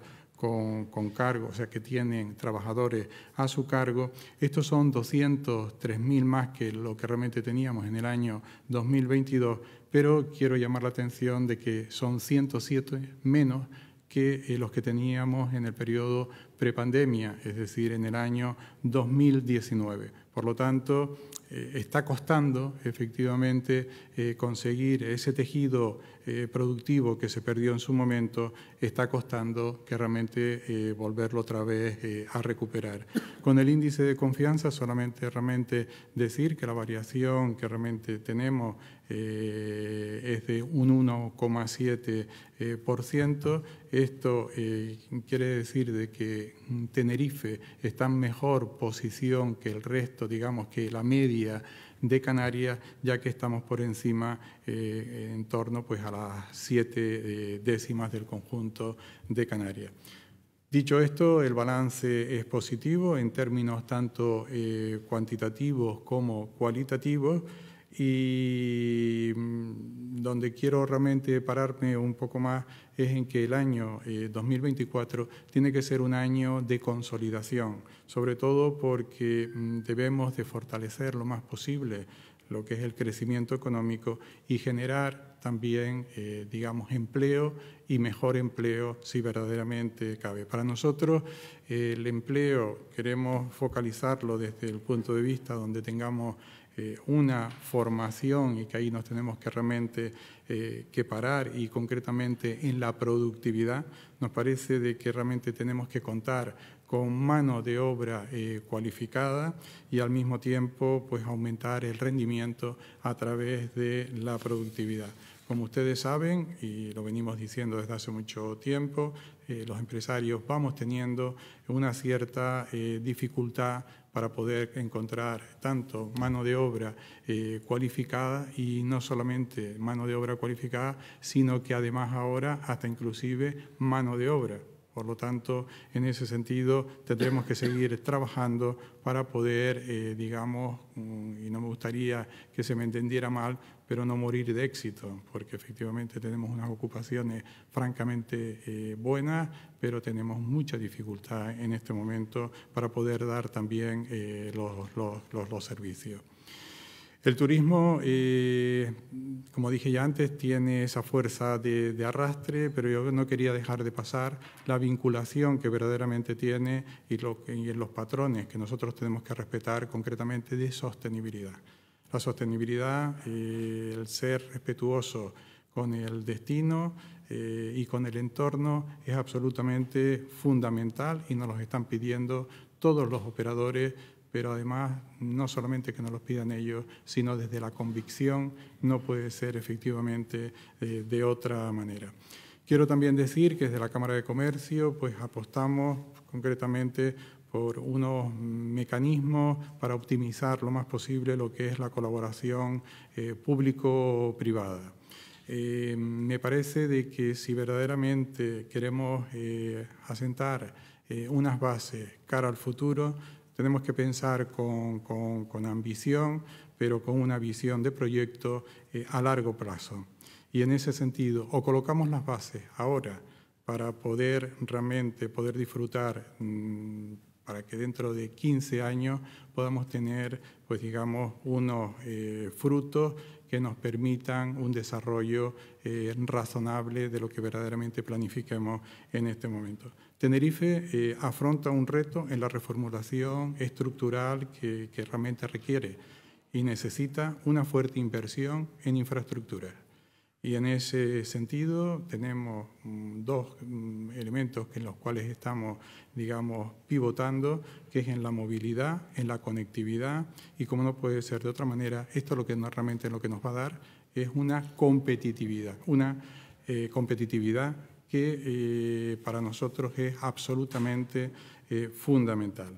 con, cargo, o sea, que tienen trabajadores a su cargo. Estos son 203.000 más que lo que realmente teníamos en el año 2022, pero quiero llamar la atención de que son 107 menos que eh, los que teníamos en el periodo prepandemia, es decir, en el año 2019. Por lo tanto, eh, está costando efectivamente eh, conseguir ese tejido eh, productivo que se perdió en su momento, está costando que realmente eh, volverlo otra vez a recuperar. Con el índice de confianza, solamente realmente decir que la variación que realmente tenemos es de un 1,7%. Esto quiere decir que Tenerife está en mejor posición que el resto, digamos que la media de Canarias, ya que estamos por encima eh, en torno pues, a las siete eh, décimas del conjunto de Canarias. Dicho esto, el balance es positivo en términos tanto eh, cuantitativos como cualitativos y mm, donde quiero realmente pararme un poco más es en que el año 2024 eh, tiene que ser un año de consolidación, sobre todo porque mm, debemos de fortalecer lo más posible lo que es el crecimiento económico y generar también, eh, digamos, empleo y mejor empleo si verdaderamente cabe. Para nosotros eh, el empleo queremos focalizarlo desde el punto de vista donde tengamos eh, una formación y que ahí nos tenemos que realmente eh, que parar y concretamente en la productividad, nos parece de que realmente tenemos que contar con mano de obra eh, cualificada y al mismo tiempo pues aumentar el rendimiento a través de la productividad. Como ustedes saben, y lo venimos diciendo desde hace mucho tiempo, los empresarios vamos teniendo una cierta dificultad para poder encontrar tanto mano de obra eh, cualificada y no solamente mano de obra cualificada, sino que además ahora hasta inclusive mano de obra. Por lo tanto, en ese sentido, tendremos que seguir trabajando para poder, eh, digamos, mm, y no me gustaría que se me entendiera mal, pero no morir de éxito, porque efectivamente tenemos unas ocupaciones francamente eh, buenas, pero tenemos mucha dificultad en este momento para poder dar también eh, los, los, los, servicios. El turismo, eh, como dije ya antes, tiene esa fuerza de, arrastre, pero yo no quería dejar de pasar la vinculación que verdaderamente tiene y, y los patrones que nosotros tenemos que respetar concretamente de sostenibilidad la sostenibilidad, eh, el ser respetuoso con el destino eh, y con el entorno es absolutamente fundamental y nos lo están pidiendo todos los operadores, pero además no solamente que nos lo pidan ellos, sino desde la convicción no puede ser efectivamente eh, de otra manera. Quiero también decir que desde la Cámara de Comercio pues apostamos concretamente por unos mecanismos para optimizar lo más posible lo que es la colaboración eh, público-privada. Eh, me parece de que si verdaderamente queremos eh, asentar unas bases cara al futuro, tenemos que pensar con, con, con ambición, pero con una visión de proyecto a largo plazo. Y en ese sentido, o colocamos las bases ahora para poder realmente poder disfrutar mm, para que dentro de 15 años podamos tener, pues digamos, unos eh, frutos que nos permitan un desarrollo eh, razonable de lo que verdaderamente planifiquemos en este momento. Tenerife eh, afronta un reto en la reformulación estructural que, que realmente requiere y necesita una fuerte inversión en infraestructura. Y en ese sentido tenemos mm, dos mm, elementos en los cuales estamos, digamos, pivotando, que es en la movilidad, en la conectividad y, como no puede ser de otra manera, esto es lo que realmente lo que nos va a dar es una competitividad, una eh, competitividad que eh, para nosotros es absolutamente eh, fundamental.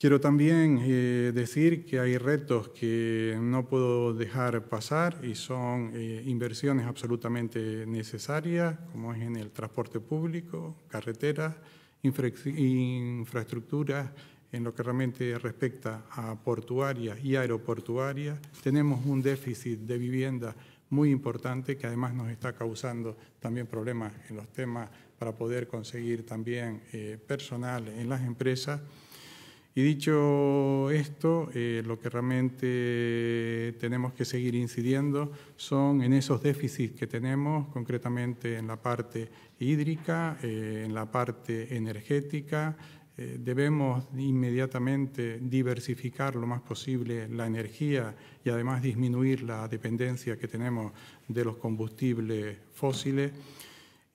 Quiero también eh, decir que hay retos que no puedo dejar pasar y son eh, inversiones absolutamente necesarias, como es en el transporte público, carreteras, infraestructuras en lo que realmente respecta a portuarias y aeroportuarias. Tenemos un déficit de vivienda muy importante que además nos está causando también problemas en los temas para poder conseguir también eh, personal en las empresas. Y dicho esto, eh, lo que realmente tenemos que seguir incidiendo son en esos déficits que tenemos, concretamente en la parte hídrica, eh, en la parte energética. Eh, debemos inmediatamente diversificar lo más posible la energía y además disminuir la dependencia que tenemos de los combustibles fósiles.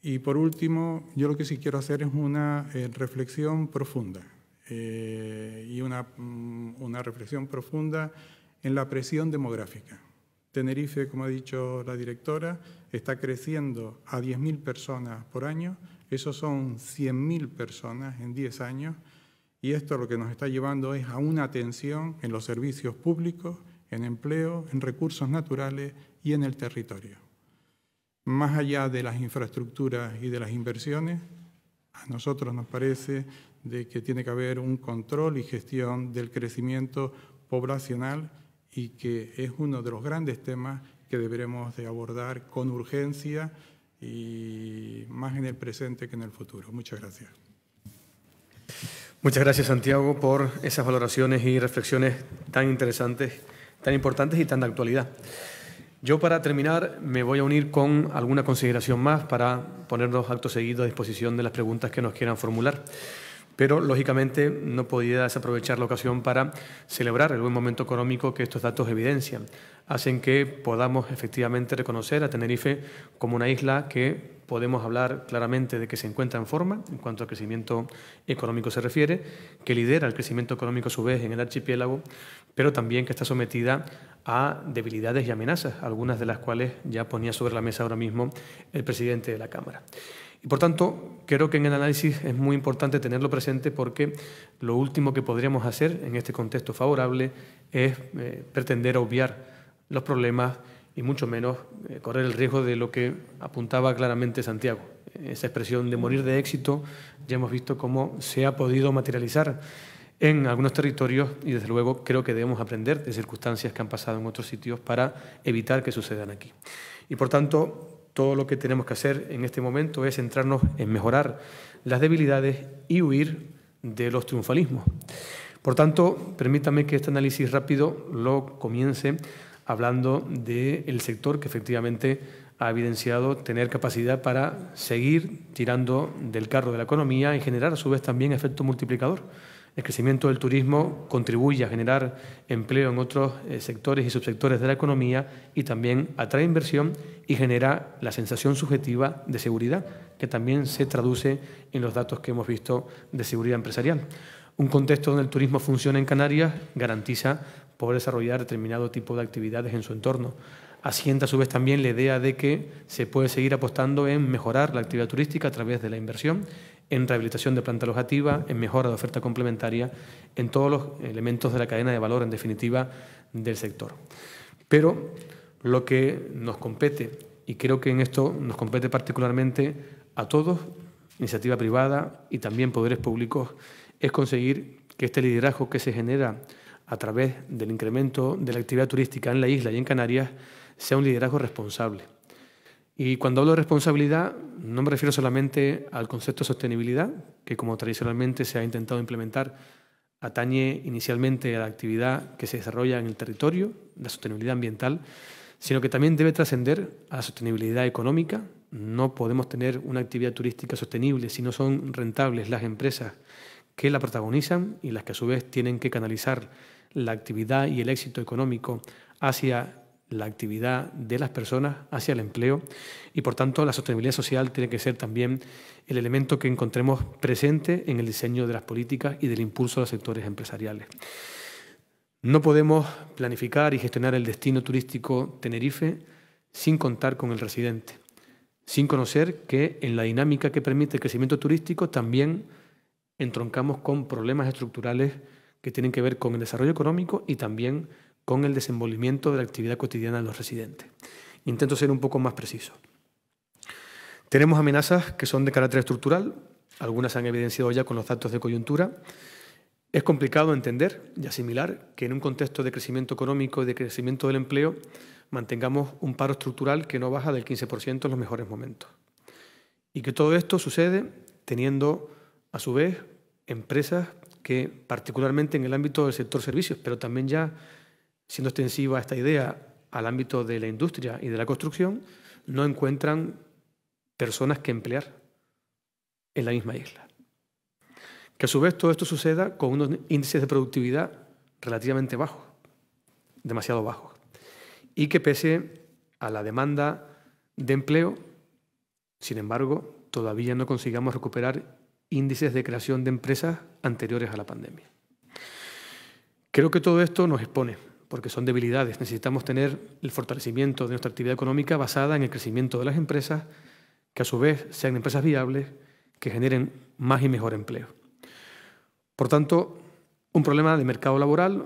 Y por último, yo lo que sí quiero hacer es una reflexión profunda eh, y una, mm, una, reflexión profunda en la presión demográfica. Tenerife, como ha dicho la directora, está creciendo a 10.000 personas por año, eso son 100.000 personas en 10 años, y esto lo que nos está llevando es a una tensión en los servicios públicos, en empleo, en recursos naturales y en el territorio. Más allá de las infraestructuras y de las inversiones, a nosotros nos parece de que tiene que haber un control y gestión del crecimiento poblacional y que es uno de los grandes temas que deberemos de abordar con urgencia y más en el presente que en el futuro. Muchas gracias. Muchas gracias Santiago por esas valoraciones y reflexiones tan interesantes, tan importantes y tan de actualidad. Yo para terminar me voy a unir con alguna consideración más para ponernos acto seguido a disposición de las preguntas que nos quieran formular pero lógicamente no podía desaprovechar la ocasión para celebrar el buen momento económico que estos datos evidencian. Hacen que podamos efectivamente reconocer a Tenerife como una isla que podemos hablar claramente de que se encuentra en forma en cuanto al crecimiento económico se refiere, que lidera el crecimiento económico a su vez en el archipiélago, pero también que está sometida a debilidades y amenazas, algunas de las cuales ya ponía sobre la mesa ahora mismo el presidente de la Cámara. Y por tanto, creo que en el análisis es muy importante tenerlo presente porque lo último que podríamos hacer en este contexto favorable es eh, pretender obviar los problemas y mucho menos eh, correr el riesgo de lo que apuntaba claramente Santiago. Esa expresión de morir de éxito ya hemos visto cómo se ha podido materializar en algunos territorios y desde luego creo que debemos aprender de circunstancias que han pasado en otros sitios para evitar que sucedan aquí. Y por tanto, todo lo que tenemos que hacer en este momento es centrarnos en mejorar las debilidades y huir de los triunfalismos. Por tanto, permítame que este análisis rápido lo comience hablando del sector que efectivamente ha evidenciado tener capacidad para seguir tirando del carro de la economía y generar a su vez también efecto multiplicador. El crecimiento del turismo contribuye a generar empleo en otros eh, sectores y subsectores de la economía y también atrae inversión y genera la sensación subjetiva de seguridad, que también se traduce en los datos que hemos visto de seguridad empresarial. Un contexto donde el turismo funciona en Canarias garantiza poder desarrollar determinado tipo de actividades en su entorno. Asienta a su vez también la idea de que se puede seguir apostando en mejorar la actividad turística a través de la inversión en rehabilitación de planta alojativa, en mejora de oferta complementaria, en todos los elementos de la cadena de valor, en definitiva, del sector. Pero lo que nos compete, y creo que en esto nos compete particularmente a todos, iniciativa privada y también poderes públicos, es conseguir que este liderazgo que se genera a través del incremento de la actividad turística en la isla y en Canarias sea un liderazgo responsable y cuando hablo de responsabilidad, no me refiero solamente al concepto de sostenibilidad, que como tradicionalmente se ha intentado implementar, atañe inicialmente a la actividad que se desarrolla en el territorio, la sostenibilidad ambiental, sino que también debe trascender a la sostenibilidad económica. No podemos tener una actividad turística sostenible si no son rentables las empresas que la protagonizan y las que a su vez tienen que canalizar la actividad y el éxito económico hacia la actividad de las personas hacia el empleo y por tanto la sostenibilidad social tiene que ser también el elemento que encontremos presente en el diseño de las políticas y del impulso de los sectores empresariales. No podemos planificar y gestionar el destino turístico Tenerife sin contar con el residente, sin conocer que en la dinámica que permite el crecimiento turístico también entroncamos con problemas estructurales que tienen que ver con el desarrollo económico y también con el desenvolvimiento de la actividad cotidiana de los residentes. Intento ser un poco más preciso. Tenemos amenazas que son de carácter estructural, algunas se han evidenciado ya con los datos de coyuntura. Es complicado entender y asimilar que en un contexto de crecimiento económico y de crecimiento del empleo mantengamos un paro estructural que no baja del 15% en los mejores momentos. Y que todo esto sucede teniendo, a su vez, empresas que, particularmente en el ámbito del sector servicios, pero también ya siendo extensiva esta idea al ámbito de la industria y de la construcción, no encuentran personas que emplear en la misma isla. Que a su vez todo esto suceda con unos índices de productividad relativamente bajos, demasiado bajos, y que pese a la demanda de empleo, sin embargo, todavía no consigamos recuperar índices de creación de empresas anteriores a la pandemia. Creo que todo esto nos expone porque son debilidades. Necesitamos tener el fortalecimiento de nuestra actividad económica basada en el crecimiento de las empresas, que a su vez sean empresas viables, que generen más y mejor empleo. Por tanto, un problema de mercado laboral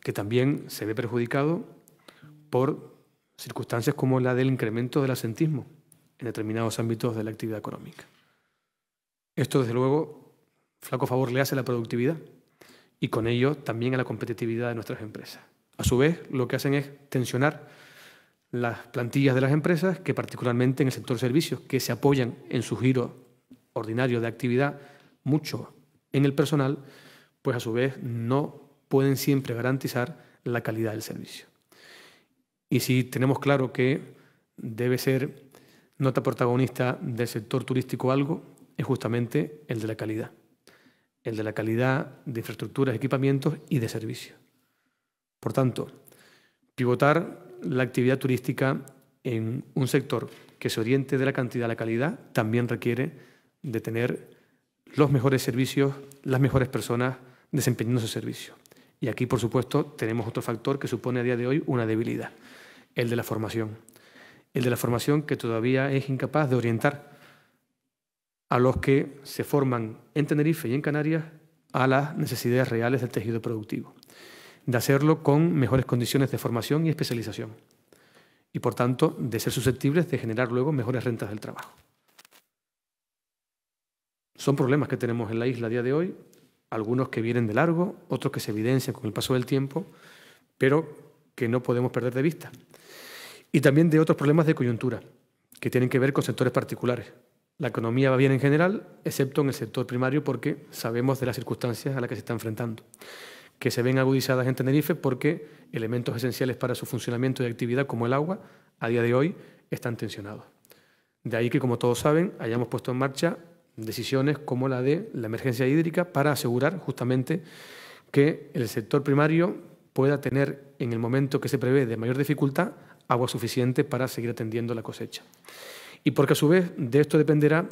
que también se ve perjudicado por circunstancias como la del incremento del asentismo en determinados ámbitos de la actividad económica. Esto, desde luego, flaco favor le hace a la productividad y con ello también a la competitividad de nuestras empresas. A su vez, lo que hacen es tensionar las plantillas de las empresas que particularmente en el sector servicios, que se apoyan en su giro ordinario de actividad mucho en el personal, pues a su vez no pueden siempre garantizar la calidad del servicio. Y si tenemos claro que debe ser nota protagonista del sector turístico algo, es justamente el de la calidad. El de la calidad de infraestructuras, equipamientos y de servicios. Por tanto, pivotar la actividad turística en un sector que se oriente de la cantidad a la calidad también requiere de tener los mejores servicios, las mejores personas desempeñando ese servicio. Y aquí, por supuesto, tenemos otro factor que supone a día de hoy una debilidad, el de la formación. El de la formación que todavía es incapaz de orientar a los que se forman en Tenerife y en Canarias a las necesidades reales del tejido productivo de hacerlo con mejores condiciones de formación y especialización y por tanto de ser susceptibles de generar luego mejores rentas del trabajo. Son problemas que tenemos en la isla a día de hoy, algunos que vienen de largo, otros que se evidencian con el paso del tiempo, pero que no podemos perder de vista. Y también de otros problemas de coyuntura, que tienen que ver con sectores particulares. La economía va bien en general, excepto en el sector primario, porque sabemos de las circunstancias a las que se está enfrentando que se ven agudizadas en Tenerife porque elementos esenciales para su funcionamiento y actividad, como el agua, a día de hoy están tensionados. De ahí que, como todos saben, hayamos puesto en marcha decisiones como la de la emergencia hídrica para asegurar justamente que el sector primario pueda tener en el momento que se prevé de mayor dificultad agua suficiente para seguir atendiendo la cosecha. Y porque a su vez de esto dependerá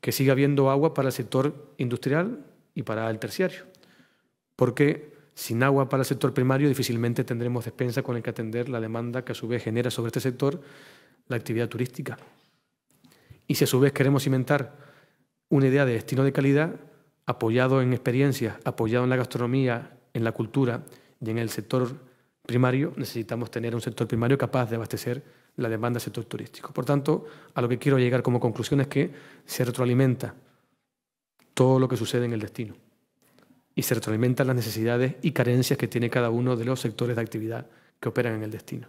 que siga habiendo agua para el sector industrial y para el terciario. Porque sin agua para el sector primario difícilmente tendremos despensa con el que atender la demanda que a su vez genera sobre este sector la actividad turística. Y si a su vez queremos inventar una idea de destino de calidad, apoyado en experiencias, apoyado en la gastronomía, en la cultura y en el sector primario, necesitamos tener un sector primario capaz de abastecer la demanda del sector turístico. Por tanto, a lo que quiero llegar como conclusión es que se retroalimenta todo lo que sucede en el destino y se retroalimentan las necesidades y carencias que tiene cada uno de los sectores de actividad que operan en el destino.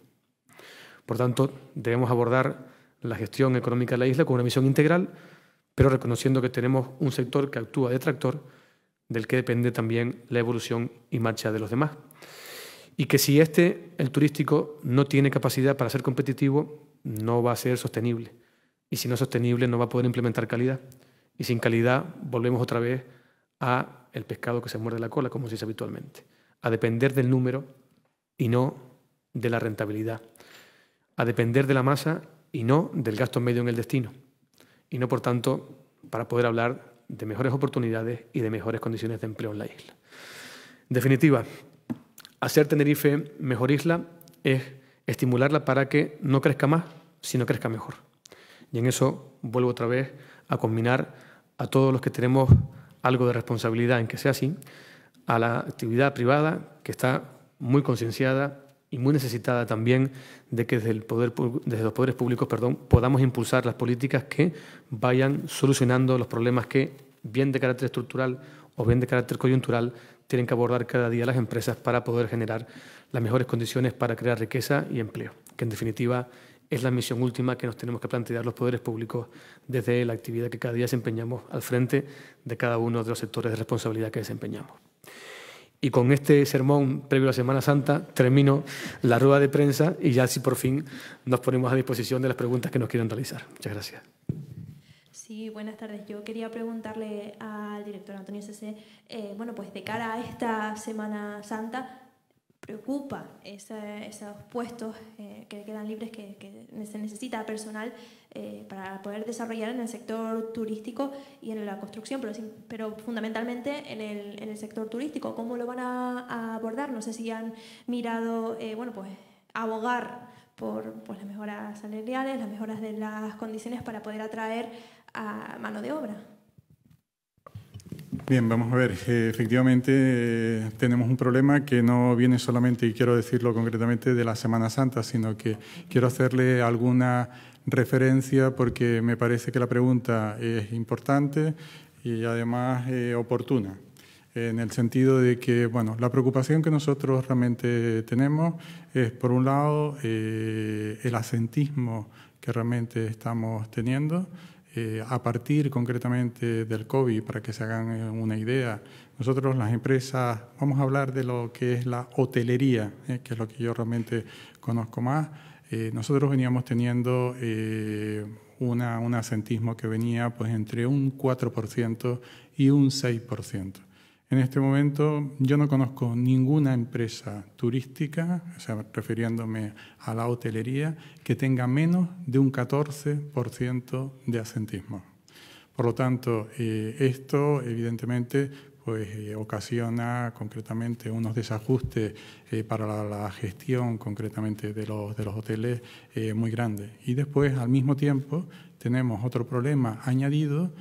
Por tanto, debemos abordar la gestión económica de la isla con una misión integral, pero reconociendo que tenemos un sector que actúa de tractor, del que depende también la evolución y marcha de los demás. Y que si este, el turístico, no tiene capacidad para ser competitivo, no va a ser sostenible. Y si no es sostenible, no va a poder implementar calidad. Y sin calidad, volvemos otra vez a el pescado que se muerde la cola, como se dice habitualmente, a depender del número y no de la rentabilidad, a depender de la masa y no del gasto medio en el destino, y no, por tanto, para poder hablar de mejores oportunidades y de mejores condiciones de empleo en la isla. En definitiva, hacer Tenerife mejor isla es estimularla para que no crezca más, sino crezca mejor. Y en eso vuelvo otra vez a combinar a todos los que tenemos algo de responsabilidad en que sea así, a la actividad privada que está muy concienciada y muy necesitada también de que desde, el poder, desde los poderes públicos perdón, podamos impulsar las políticas que vayan solucionando los problemas que, bien de carácter estructural o bien de carácter coyuntural, tienen que abordar cada día las empresas para poder generar las mejores condiciones para crear riqueza y empleo, que en definitiva es la misión última que nos tenemos que plantear los poderes públicos desde la actividad que cada día desempeñamos al frente de cada uno de los sectores de responsabilidad que desempeñamos. Y con este sermón previo a la Semana Santa termino la rueda de prensa y ya si por fin nos ponemos a disposición de las preguntas que nos quieran realizar. Muchas gracias. Sí, buenas tardes. Yo quería preguntarle al director Antonio Sese, eh, bueno, pues de cara a esta Semana Santa, preocupa esa, esos puestos eh, que quedan libres que, se necesita personal eh, para poder desarrollar en el sector turístico y en la construcción, pero, fundamentalmente en el, sector turístico. ¿Cómo lo van a, abordar? No sé si han mirado, eh, bueno, pues abogar por, por las mejoras salariales, las mejoras de las condiciones para poder atraer a mano de obra. Bien, vamos a ver. Eh, efectivamente, eh, tenemos un problema que no viene solamente, y quiero decirlo concretamente, de la Semana Santa, sino que quiero hacerle alguna referencia porque me parece que la pregunta es importante y además eh, oportuna, en el sentido de que, bueno, la preocupación que nosotros realmente tenemos es, por un lado, el asentismo que realmente estamos teniendo eh, a partir concretamente del COVID, para que se hagan eh, una idea, nosotros las empresas, vamos a hablar de lo que es la hotelería, eh, que es lo que yo realmente conozco más. nosotros veníamos teniendo un asentismo que venía pues, entre un 4% y un 6%. En este momento yo no conozco ninguna empresa turística, o sea, refiriéndome a la hotelería, que tenga menos de un 14% de asentismo. Por lo tanto, eh, esto evidentemente pues, eh, ocasiona concretamente unos desajustes eh, para la, gestión concretamente de los, de los hoteles muy grandes. Y después, al mismo tiempo, tenemos otro problema añadido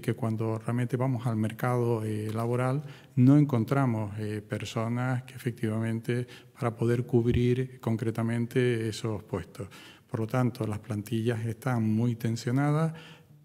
que, cuando realmente vamos al mercado eh, laboral no encontramos eh, personas que efectivamente para poder cubrir concretamente esos puestos. Por lo tanto, las plantillas están muy tensionadas.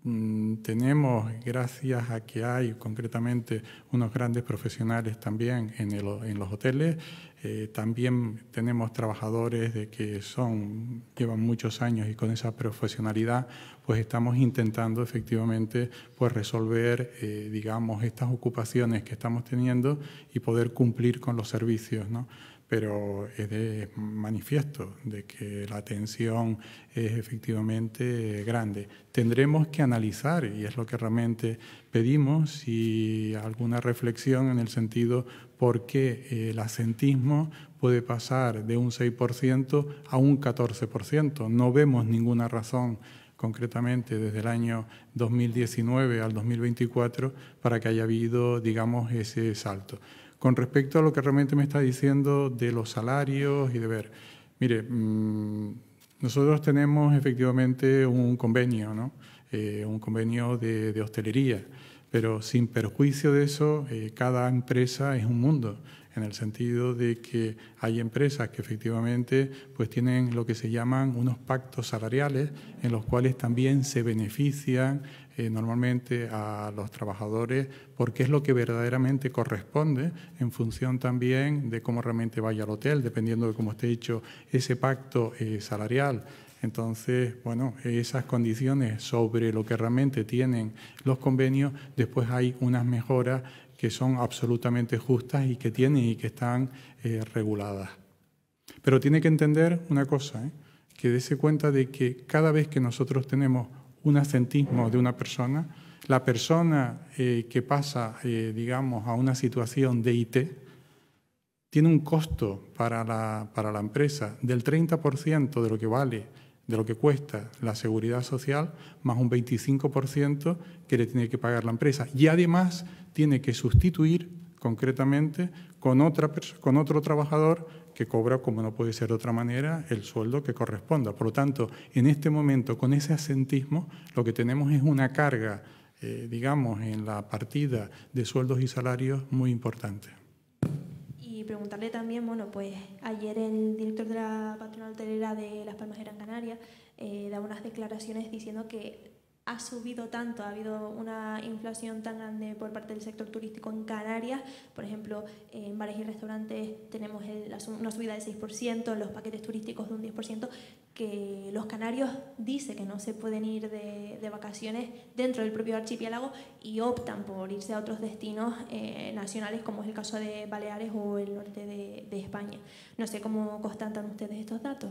Mm, tenemos, gracias a que hay concretamente unos grandes profesionales también en los hoteles, eh, también tenemos trabajadores de que son, llevan muchos años y con esa profesionalidad, pues estamos intentando efectivamente pues resolver, eh, digamos, estas ocupaciones que estamos teniendo y poder cumplir con los servicios, ¿no? Pero es manifiesto de que la tensión es efectivamente grande. Tendremos que analizar, y es lo que realmente pedimos, si alguna reflexión en el sentido porque eh, el asentismo puede pasar de un 6% a un 14%. No vemos ninguna razón concretamente desde el año 2019 al 2024 para que haya habido, digamos, ese salto. Con respecto a lo que realmente me está diciendo de los salarios y de ver, mire, mm, nosotros tenemos efectivamente un convenio, ¿no? Eh, un convenio de hostelería. Pero sin perjuicio de eso, eh, cada empresa es un mundo, en el sentido de que hay empresas que efectivamente pues tienen lo que se llaman unos pactos salariales en los cuales también se benefician eh, normalmente a los trabajadores porque es lo que verdaderamente corresponde en función también de cómo realmente vaya el hotel, dependiendo de cómo esté hecho ese pacto eh, salarial. Entonces, bueno, esas condiciones sobre lo que realmente tienen los convenios, después hay unas mejoras que son absolutamente justas y que tienen y que están eh, reguladas. Pero tiene que entender una cosa, ¿eh? que dése cuenta de que cada vez que nosotros tenemos un asentismo de una persona, la persona eh, que pasa, digamos, a una situación de IT tiene un costo para la empresa del 30% de lo que vale de lo que cuesta la seguridad social, más un 25% que le tiene que pagar la empresa. Y además tiene que sustituir concretamente con, otra, con otro trabajador que cobra, como no puede ser de otra manera, el sueldo que corresponda. Por lo tanto, en este momento, con ese asentismo, lo que tenemos es una carga, eh, digamos, en la partida de sueldos y salarios muy importante preguntarle también, bueno, pues ayer el director de la patronal hotelera de Las Palmas de Gran Canaria eh, da unas declaraciones diciendo que ha subido tanto, ha habido una inflación tan grande por parte del sector turístico en Canarias, por ejemplo, en bares y restaurantes tenemos una subida del 6%, en los paquetes turísticos de un 10%, que los canarios dicen que no se pueden ir de, vacaciones dentro del propio archipiélago y optan por irse a otros destinos eh, nacionales, como es el caso de Baleares o el norte de, de España. No sé cómo constatan ustedes estos datos.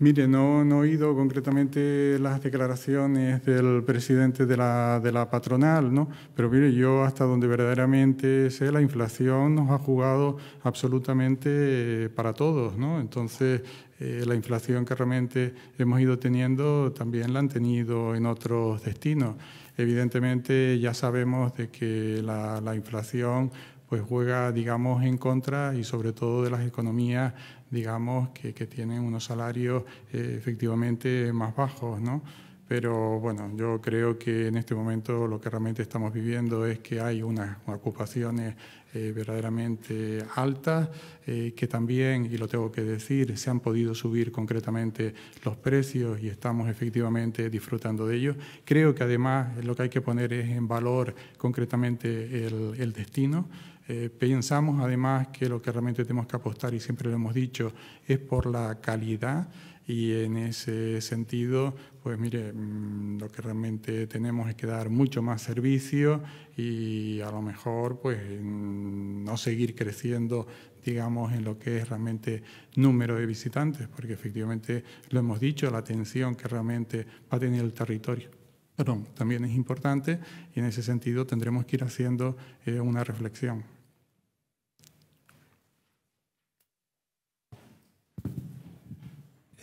Mire, no, no he oído concretamente las declaraciones del presidente de la, patronal, ¿no? Pero mire, yo hasta donde verdaderamente sé, la inflación nos ha jugado absolutamente eh, para todos, ¿no? Entonces, eh, la inflación que realmente hemos ido teniendo también la han tenido en otros destinos. Evidentemente, ya sabemos de que la, la inflación pues juega, digamos, en contra y sobre todo de las economías digamos, que, que tienen unos salarios eh, efectivamente más bajos, ¿no? Pero bueno, yo creo que en este momento lo que realmente estamos viviendo es que hay unas ocupaciones eh, verdaderamente altas, eh, que también, y lo tengo que decir, se han podido subir concretamente los precios y estamos efectivamente disfrutando de ello. Creo que además lo que hay que poner es en valor concretamente el, el destino eh, pensamos además que lo que realmente tenemos que apostar, y siempre lo hemos dicho, es por la calidad y en ese sentido, pues mire, mm, lo que realmente tenemos es que dar mucho más servicio y a lo mejor pues no seguir creciendo, digamos, en lo que es realmente número de visitantes, porque efectivamente lo hemos dicho, la atención que realmente va a tener el territorio perdón, también es importante y en ese sentido tendremos que ir haciendo eh, una reflexión.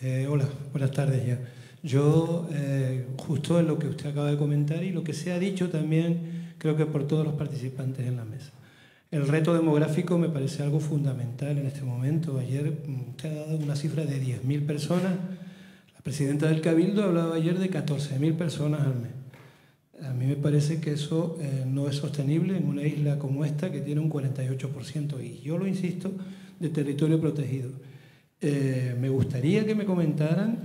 Eh, hola, buenas tardes ya. Yo, eh, justo en lo que usted acaba de comentar y lo que se ha dicho también, creo que por todos los participantes en la mesa. El reto demográfico me parece algo fundamental en este momento. Ayer mm, usted ha dado una cifra de 10.000 personas presidenta del Cabildo hablaba ayer de 14.000 personas al mes. A mí me parece que eso eh, no es sostenible en una isla como esta que tiene un 48%, y yo lo insisto, de territorio protegido. Eh, me gustaría que me comentaran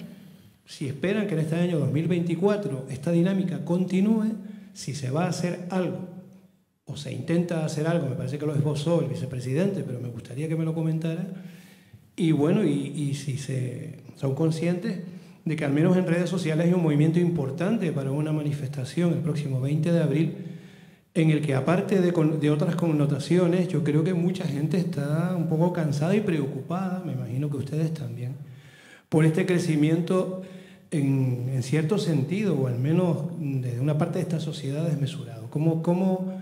si esperan que en este año 2024 esta dinámica continúe, si se va a hacer algo o se intenta hacer algo, me parece que lo esbozó el vicepresidente, pero me gustaría que me lo comentara, y bueno, y, y si se, son conscientes de que al menos en redes sociales hay un movimiento importante para una manifestación el próximo 20 de abril, en el que aparte de, otras connotaciones, yo creo que mucha gente está un poco cansada y preocupada, me imagino que ustedes también, por este crecimiento en, cierto sentido, o al menos desde una parte de esta sociedad desmesurado. ¿Cómo, cómo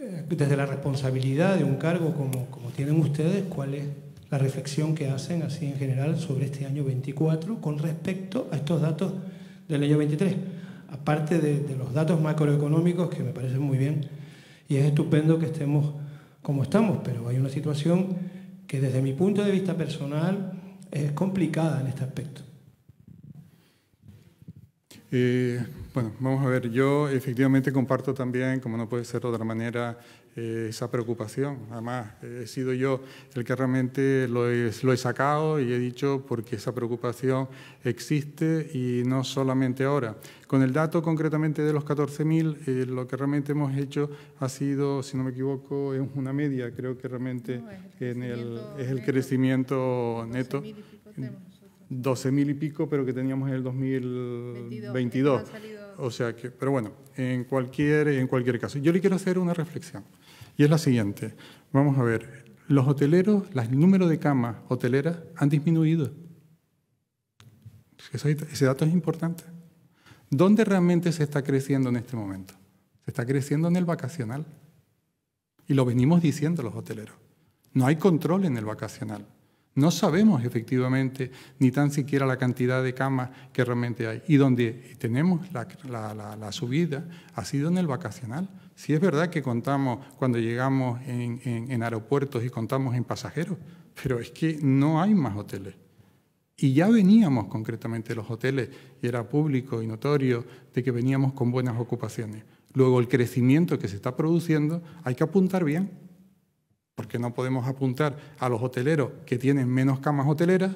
eh, desde la responsabilidad de un cargo como, como tienen ustedes, cuál es la reflexión que hacen así en general sobre este año 24 con respecto a estos datos del año 23. Aparte de, los datos macroeconómicos, que me parecen muy bien, y es estupendo que estemos como estamos, pero hay una situación que desde mi punto de vista personal es complicada en este aspecto. Eh, bueno, vamos a ver, yo efectivamente comparto también, como no puede ser de otra manera, eh, esa preocupación. Además, he sido yo el que realmente lo he, sacado y he dicho porque esa preocupación existe y no solamente ahora. Con el dato concretamente de los 14.000, eh, lo que realmente hemos hecho ha sido, si no me equivoco, es una media, creo que realmente en el, es el crecimiento neto. 12.000 y pico, pero que teníamos en el 2022. o sea que, pero bueno, en cualquier, en cualquier caso, yo le quiero hacer una reflexión. Y es la siguiente. Vamos a ver, los hoteleros, el número de camas hoteleras han disminuido. Ese, dato es importante. ¿Dónde realmente se está creciendo en este momento? Se está creciendo en el vacacional. Y lo venimos diciendo los hoteleros. No hay control en el vacacional. No sabemos efectivamente ni tan siquiera la cantidad de camas que realmente hay. Y donde tenemos la subida ha sido en el vacacional si es verdad que contamos cuando llegamos en, aeropuertos y contamos en pasajeros, pero es que no hay más hoteles. Y ya veníamos concretamente los hoteles, y era público y notorio de que veníamos con buenas ocupaciones. Luego el crecimiento que se está produciendo hay que apuntar bien, porque no podemos apuntar a los hoteleros que tienen menos camas hoteleras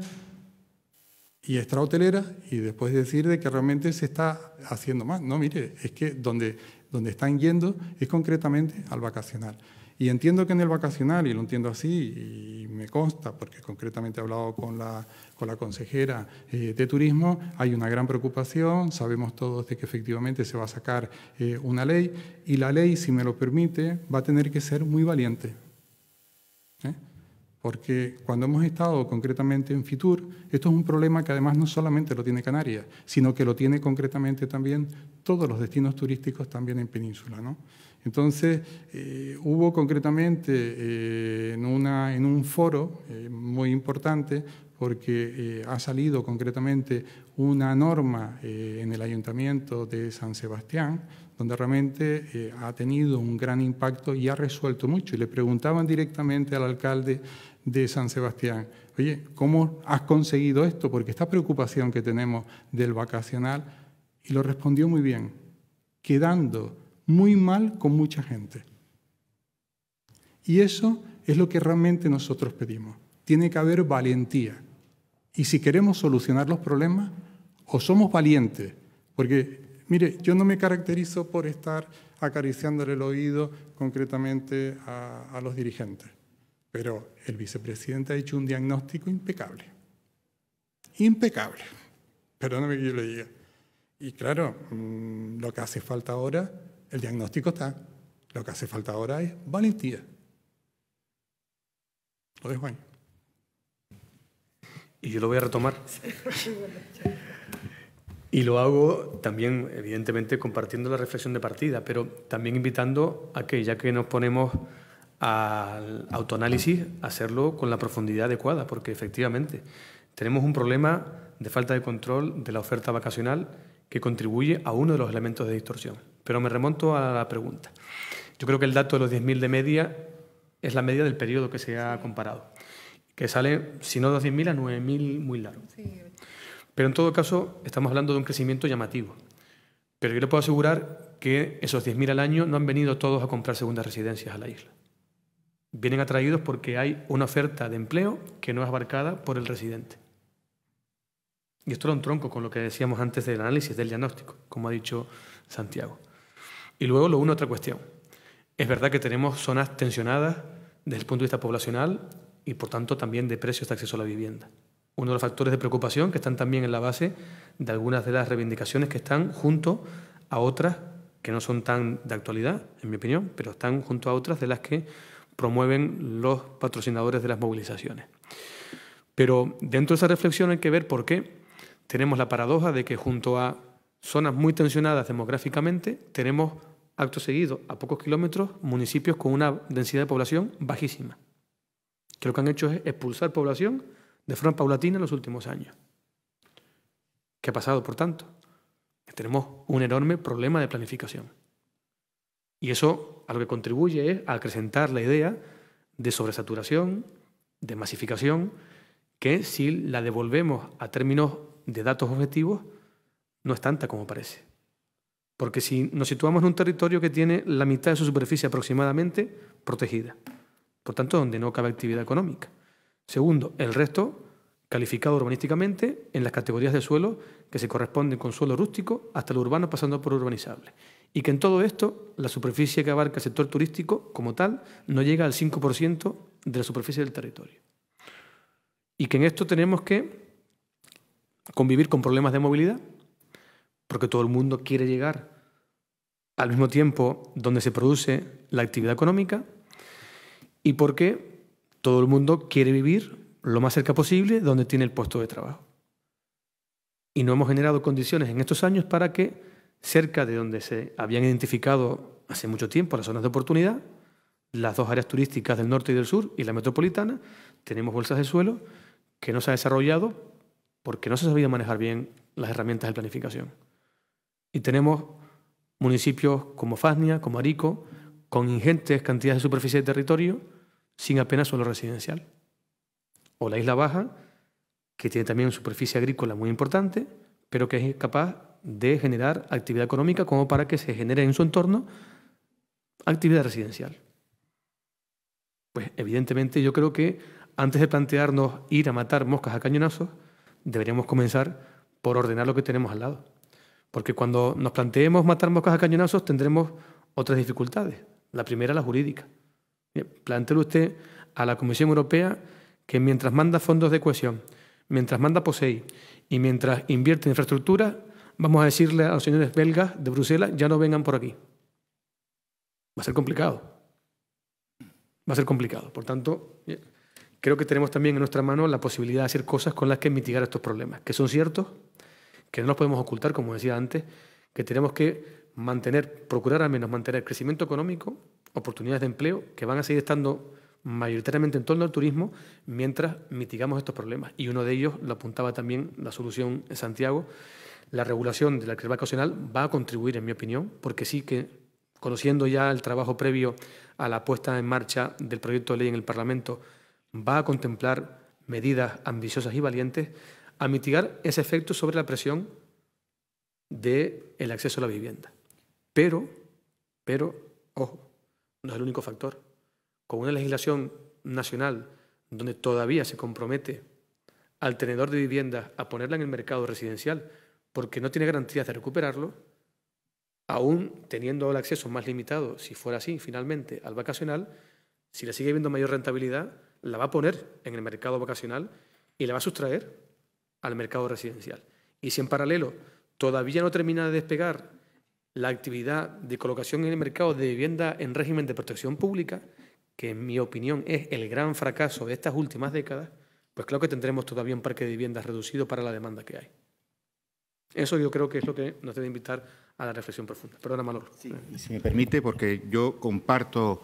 y extrahotelera y después decir de que realmente se está haciendo más. No, mire, es que donde, donde están yendo es concretamente al vacacional. Y entiendo que en el vacacional, y lo entiendo así, y me consta, porque concretamente he hablado con la, con la consejera eh, de turismo, hay una gran preocupación, sabemos todos de que efectivamente se va a sacar eh, una ley, y la ley, si me lo permite, va a tener que ser muy valiente. ¿Eh? Porque cuando hemos estado concretamente en FITUR, esto es un problema que además no solamente lo tiene Canarias, sino que lo tiene concretamente también todos los destinos turísticos también en península. ¿no? Entonces, eh, hubo concretamente eh, en, una, en, un foro eh, muy importante, porque ha salido concretamente una norma en el Ayuntamiento de San Sebastián, donde realmente ha tenido un gran impacto y ha resuelto mucho. Y le preguntaban directamente al alcalde de San Sebastián. Oye, ¿cómo has conseguido esto? Porque esta preocupación que tenemos del vacacional, y lo respondió muy bien, quedando muy mal con mucha gente. Y eso es lo que realmente nosotros pedimos. Tiene que haber valentía. Y si queremos solucionar los problemas, o somos valientes, porque, mire, yo no me caracterizo por estar acariciándole el oído concretamente a, a los dirigentes. Pero el vicepresidente ha hecho un diagnóstico impecable. Impecable. Perdóname que yo lo diga. Y claro, mm, lo que hace falta ahora, el diagnóstico está. Lo que hace falta ahora es valentía. Lo dejo Y yo lo voy a retomar. Y lo hago también, evidentemente, compartiendo la reflexión de partida, pero también invitando a que, ya que nos ponemos al autoanálisis, hacerlo con la profundidad adecuada, porque efectivamente tenemos un problema de falta de control de la oferta vacacional que contribuye a uno de los elementos de distorsión. Pero me remonto a la pregunta. Yo creo que el dato de los 10.000 de media es la media del periodo que se ha comparado, que sale, si no de 10.000, a 9.000 muy largo. Pero en todo caso, estamos hablando de un crecimiento llamativo. Pero yo le puedo asegurar que esos 10.000 al año no han venido todos a comprar segundas residencias a la isla vienen atraídos porque hay una oferta de empleo que no es abarcada por el residente. Y esto era un tronco con lo que decíamos antes del análisis, del diagnóstico, como ha dicho Santiago. Y luego lo uno otra cuestión. Es verdad que tenemos zonas tensionadas desde el punto de vista poblacional y por tanto también de precios de acceso a la vivienda. Uno de los factores de preocupación que están también en la base de algunas de las reivindicaciones que están junto a otras que no son tan de actualidad, en mi opinión, pero están junto a otras de las que promueven los patrocinadores de las movilizaciones. Pero dentro de esa reflexión hay que ver por qué tenemos la paradoja de que junto a zonas muy tensionadas demográficamente tenemos acto seguido a pocos kilómetros municipios con una densidad de población bajísima, que lo que han hecho es expulsar población de forma paulatina en los últimos años. ¿Qué ha pasado, por tanto? tenemos un enorme problema de planificación. Y eso a lo que contribuye es a acrecentar la idea de sobresaturación, de masificación, que si la devolvemos a términos de datos objetivos, no es tanta como parece. Porque si nos situamos en un territorio que tiene la mitad de su superficie aproximadamente protegida, por tanto, donde no cabe actividad económica. Segundo, el resto calificado urbanísticamente en las categorías de suelo que se corresponden con suelo rústico hasta lo urbano pasando por urbanizable y que en todo esto la superficie que abarca el sector turístico como tal no llega al 5% de la superficie del territorio. Y que en esto tenemos que convivir con problemas de movilidad, porque todo el mundo quiere llegar al mismo tiempo donde se produce la actividad económica y porque todo el mundo quiere vivir lo más cerca posible donde tiene el puesto de trabajo. Y no hemos generado condiciones en estos años para que cerca de donde se habían identificado hace mucho tiempo las zonas de oportunidad, las dos áreas turísticas del norte y del sur y la metropolitana, tenemos bolsas de suelo que no se ha desarrollado porque no se ha sabido manejar bien las herramientas de planificación. Y tenemos municipios como Fasnia, como Arico, con ingentes cantidades de superficie de territorio sin apenas suelo residencial. O la Isla Baja, que tiene también superficie agrícola muy importante, pero que es capaz de generar actividad económica como para que se genere en su entorno actividad residencial. Pues evidentemente yo creo que antes de plantearnos ir a matar moscas a cañonazos, deberíamos comenzar por ordenar lo que tenemos al lado. Porque cuando nos planteemos matar moscas a cañonazos tendremos otras dificultades. La primera, la jurídica. ...plantele usted a la Comisión Europea que mientras manda fondos de cohesión, mientras manda POSEI y mientras invierte en infraestructura, vamos a decirle a los señores belgas de Bruselas, ya no vengan por aquí. Va a ser complicado. Va a ser complicado. Por tanto, eh, creo que tenemos también en nuestra mano la posibilidad de hacer cosas con las que mitigar estos problemas, que son ciertos, que no los podemos ocultar, como decía antes, que tenemos que mantener, procurar al menos mantener crecimiento económico, oportunidades de empleo, que van a seguir estando mayoritariamente en torno al turismo, mientras mitigamos estos problemas. Y uno de ellos lo apuntaba también la solución Santiago, la regulación de la actividad vacacional va a contribuir, en mi opinión, porque sí que, conociendo ya el trabajo previo a la puesta en marcha del proyecto de ley en el Parlamento, va a contemplar medidas ambiciosas y valientes a mitigar ese efecto sobre la presión del el acceso a la vivienda. Pero, pero, ojo, no es el único factor. Con una legislación nacional donde todavía se compromete al tenedor de viviendas a ponerla en el mercado residencial, porque no tiene garantías de recuperarlo, aún teniendo el acceso más limitado, si fuera así finalmente, al vacacional, si le sigue viendo mayor rentabilidad, la va a poner en el mercado vacacional y la va a sustraer al mercado residencial. Y si en paralelo todavía no termina de despegar la actividad de colocación en el mercado de vivienda en régimen de protección pública, que en mi opinión es el gran fracaso de estas últimas décadas, pues claro que tendremos todavía un parque de viviendas reducido para la demanda que hay. Eso yo creo que es lo que nos debe invitar a la reflexión profunda. Perdona, Manolo. si me permite, porque yo comparto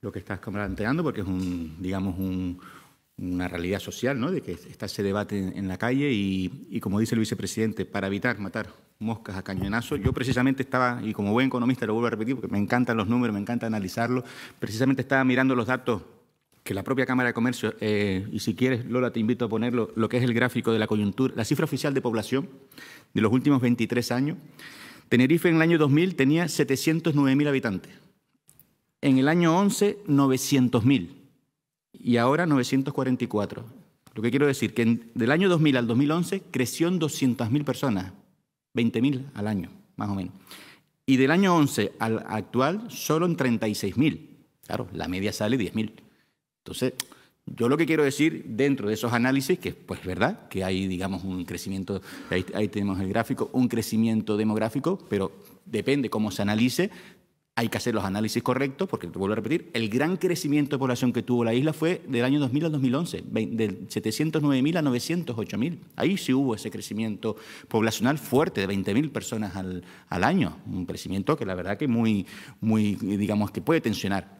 lo que estás planteando, porque es un, digamos, una realidad social, ¿no? De que está ese debate en, la calle y, como dice el vicepresidente, para evitar matar moscas a cañonazo, yo precisamente estaba, y como buen economista lo vuelvo a repetir, porque me encantan los números, me encanta analizarlos, precisamente estaba mirando los datos que la propia Cámara de Comercio, eh, y si quieres, Lola, te invito a ponerlo, lo que es el gráfico de la coyuntura, la cifra oficial de población de los últimos 23 años, Tenerife en el año 2000 tenía 709.000 habitantes, en el año 11 900.000 y ahora 944. Lo que quiero decir, que del año 2000 al 2011 creció en 200.000 personas, 20.000 al año, más o menos. Y del año 11 al actual, solo en 36.000. Claro, la media sale 10.000. Entonces, yo lo que quiero decir dentro de esos análisis, que pues verdad, que hay, digamos, un crecimiento, ahí, tenemos el gráfico, un crecimiento demográfico, pero depende cómo se analice, hay que hacer los análisis correctos, porque te vuelvo a repetir, el gran crecimiento de población que tuvo la isla fue del año 2000 al 2011, de 709.000 a 908.000. Ahí sí hubo ese crecimiento poblacional fuerte de 20.000 personas al, al, año, un crecimiento que la verdad que muy, muy, digamos, que puede tensionar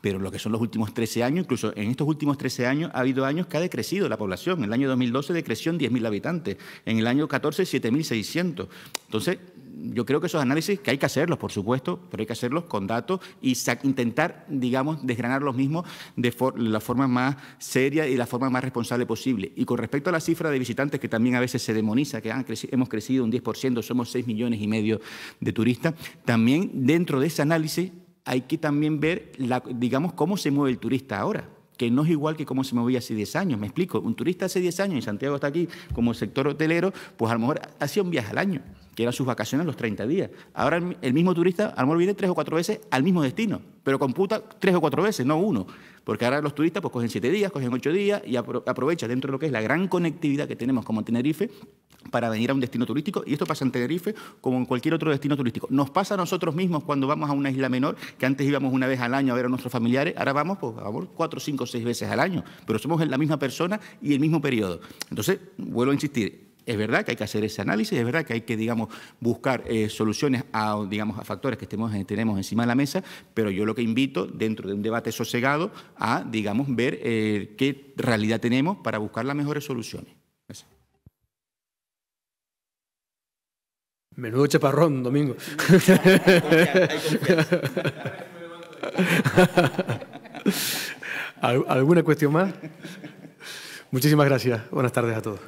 pero lo que son los últimos 13 años, incluso en estos últimos 13 años ha habido años que ha decrecido la población. En el año 2012 decreció en 10.000 habitantes, en el año 14 7.600. Entonces, yo creo que esos análisis, que hay que hacerlos, por supuesto, pero hay que hacerlos con datos y intentar, digamos, desgranar los mismos de la forma más seria y la forma más responsable posible. Y con respecto a la cifra de visitantes, que también a veces se demoniza, que han hemos crecido un 10%, somos 6 millones y medio de turistas, también dentro de ese análisis hay que también ver, digamos, cómo se mueve el turista ahora que no es igual que cómo se movía hace 10 años. Me explico, un turista hace 10 años, y Santiago está aquí como sector hotelero, pues a lo mejor hacía un viaje al año, que eran sus vacaciones los 30 días. Ahora el mismo turista a lo mejor viene tres o cuatro veces al mismo destino, pero computa tres o cuatro veces, no uno. Porque ahora los turistas pues, cogen siete días, cogen ocho días y aprovecha aprovechan dentro de lo que es la gran conectividad que tenemos como Tenerife para venir a un destino turístico. Y esto pasa en Tenerife como en cualquier otro destino turístico. Nos pasa a nosotros mismos cuando vamos a una isla menor, que antes íbamos una vez al año a ver a nuestros familiares, ahora vamos, pues, vamos cuatro, cinco, seis veces al año. Pero somos la misma persona y el mismo periodo. Entonces, vuelvo a insistir, es verdad que hay que hacer ese análisis, es verdad que hay que, digamos, buscar eh, soluciones a, digamos, a factores que estemos, eh, tenemos encima de la mesa, pero yo lo que invito, dentro de un debate sosegado, a, digamos, ver eh, qué realidad tenemos para buscar las mejores soluciones. Menudo chaparrón, Domingo. ¿Alguna cuestión más? Muchísimas gracias. Buenas tardes a todos.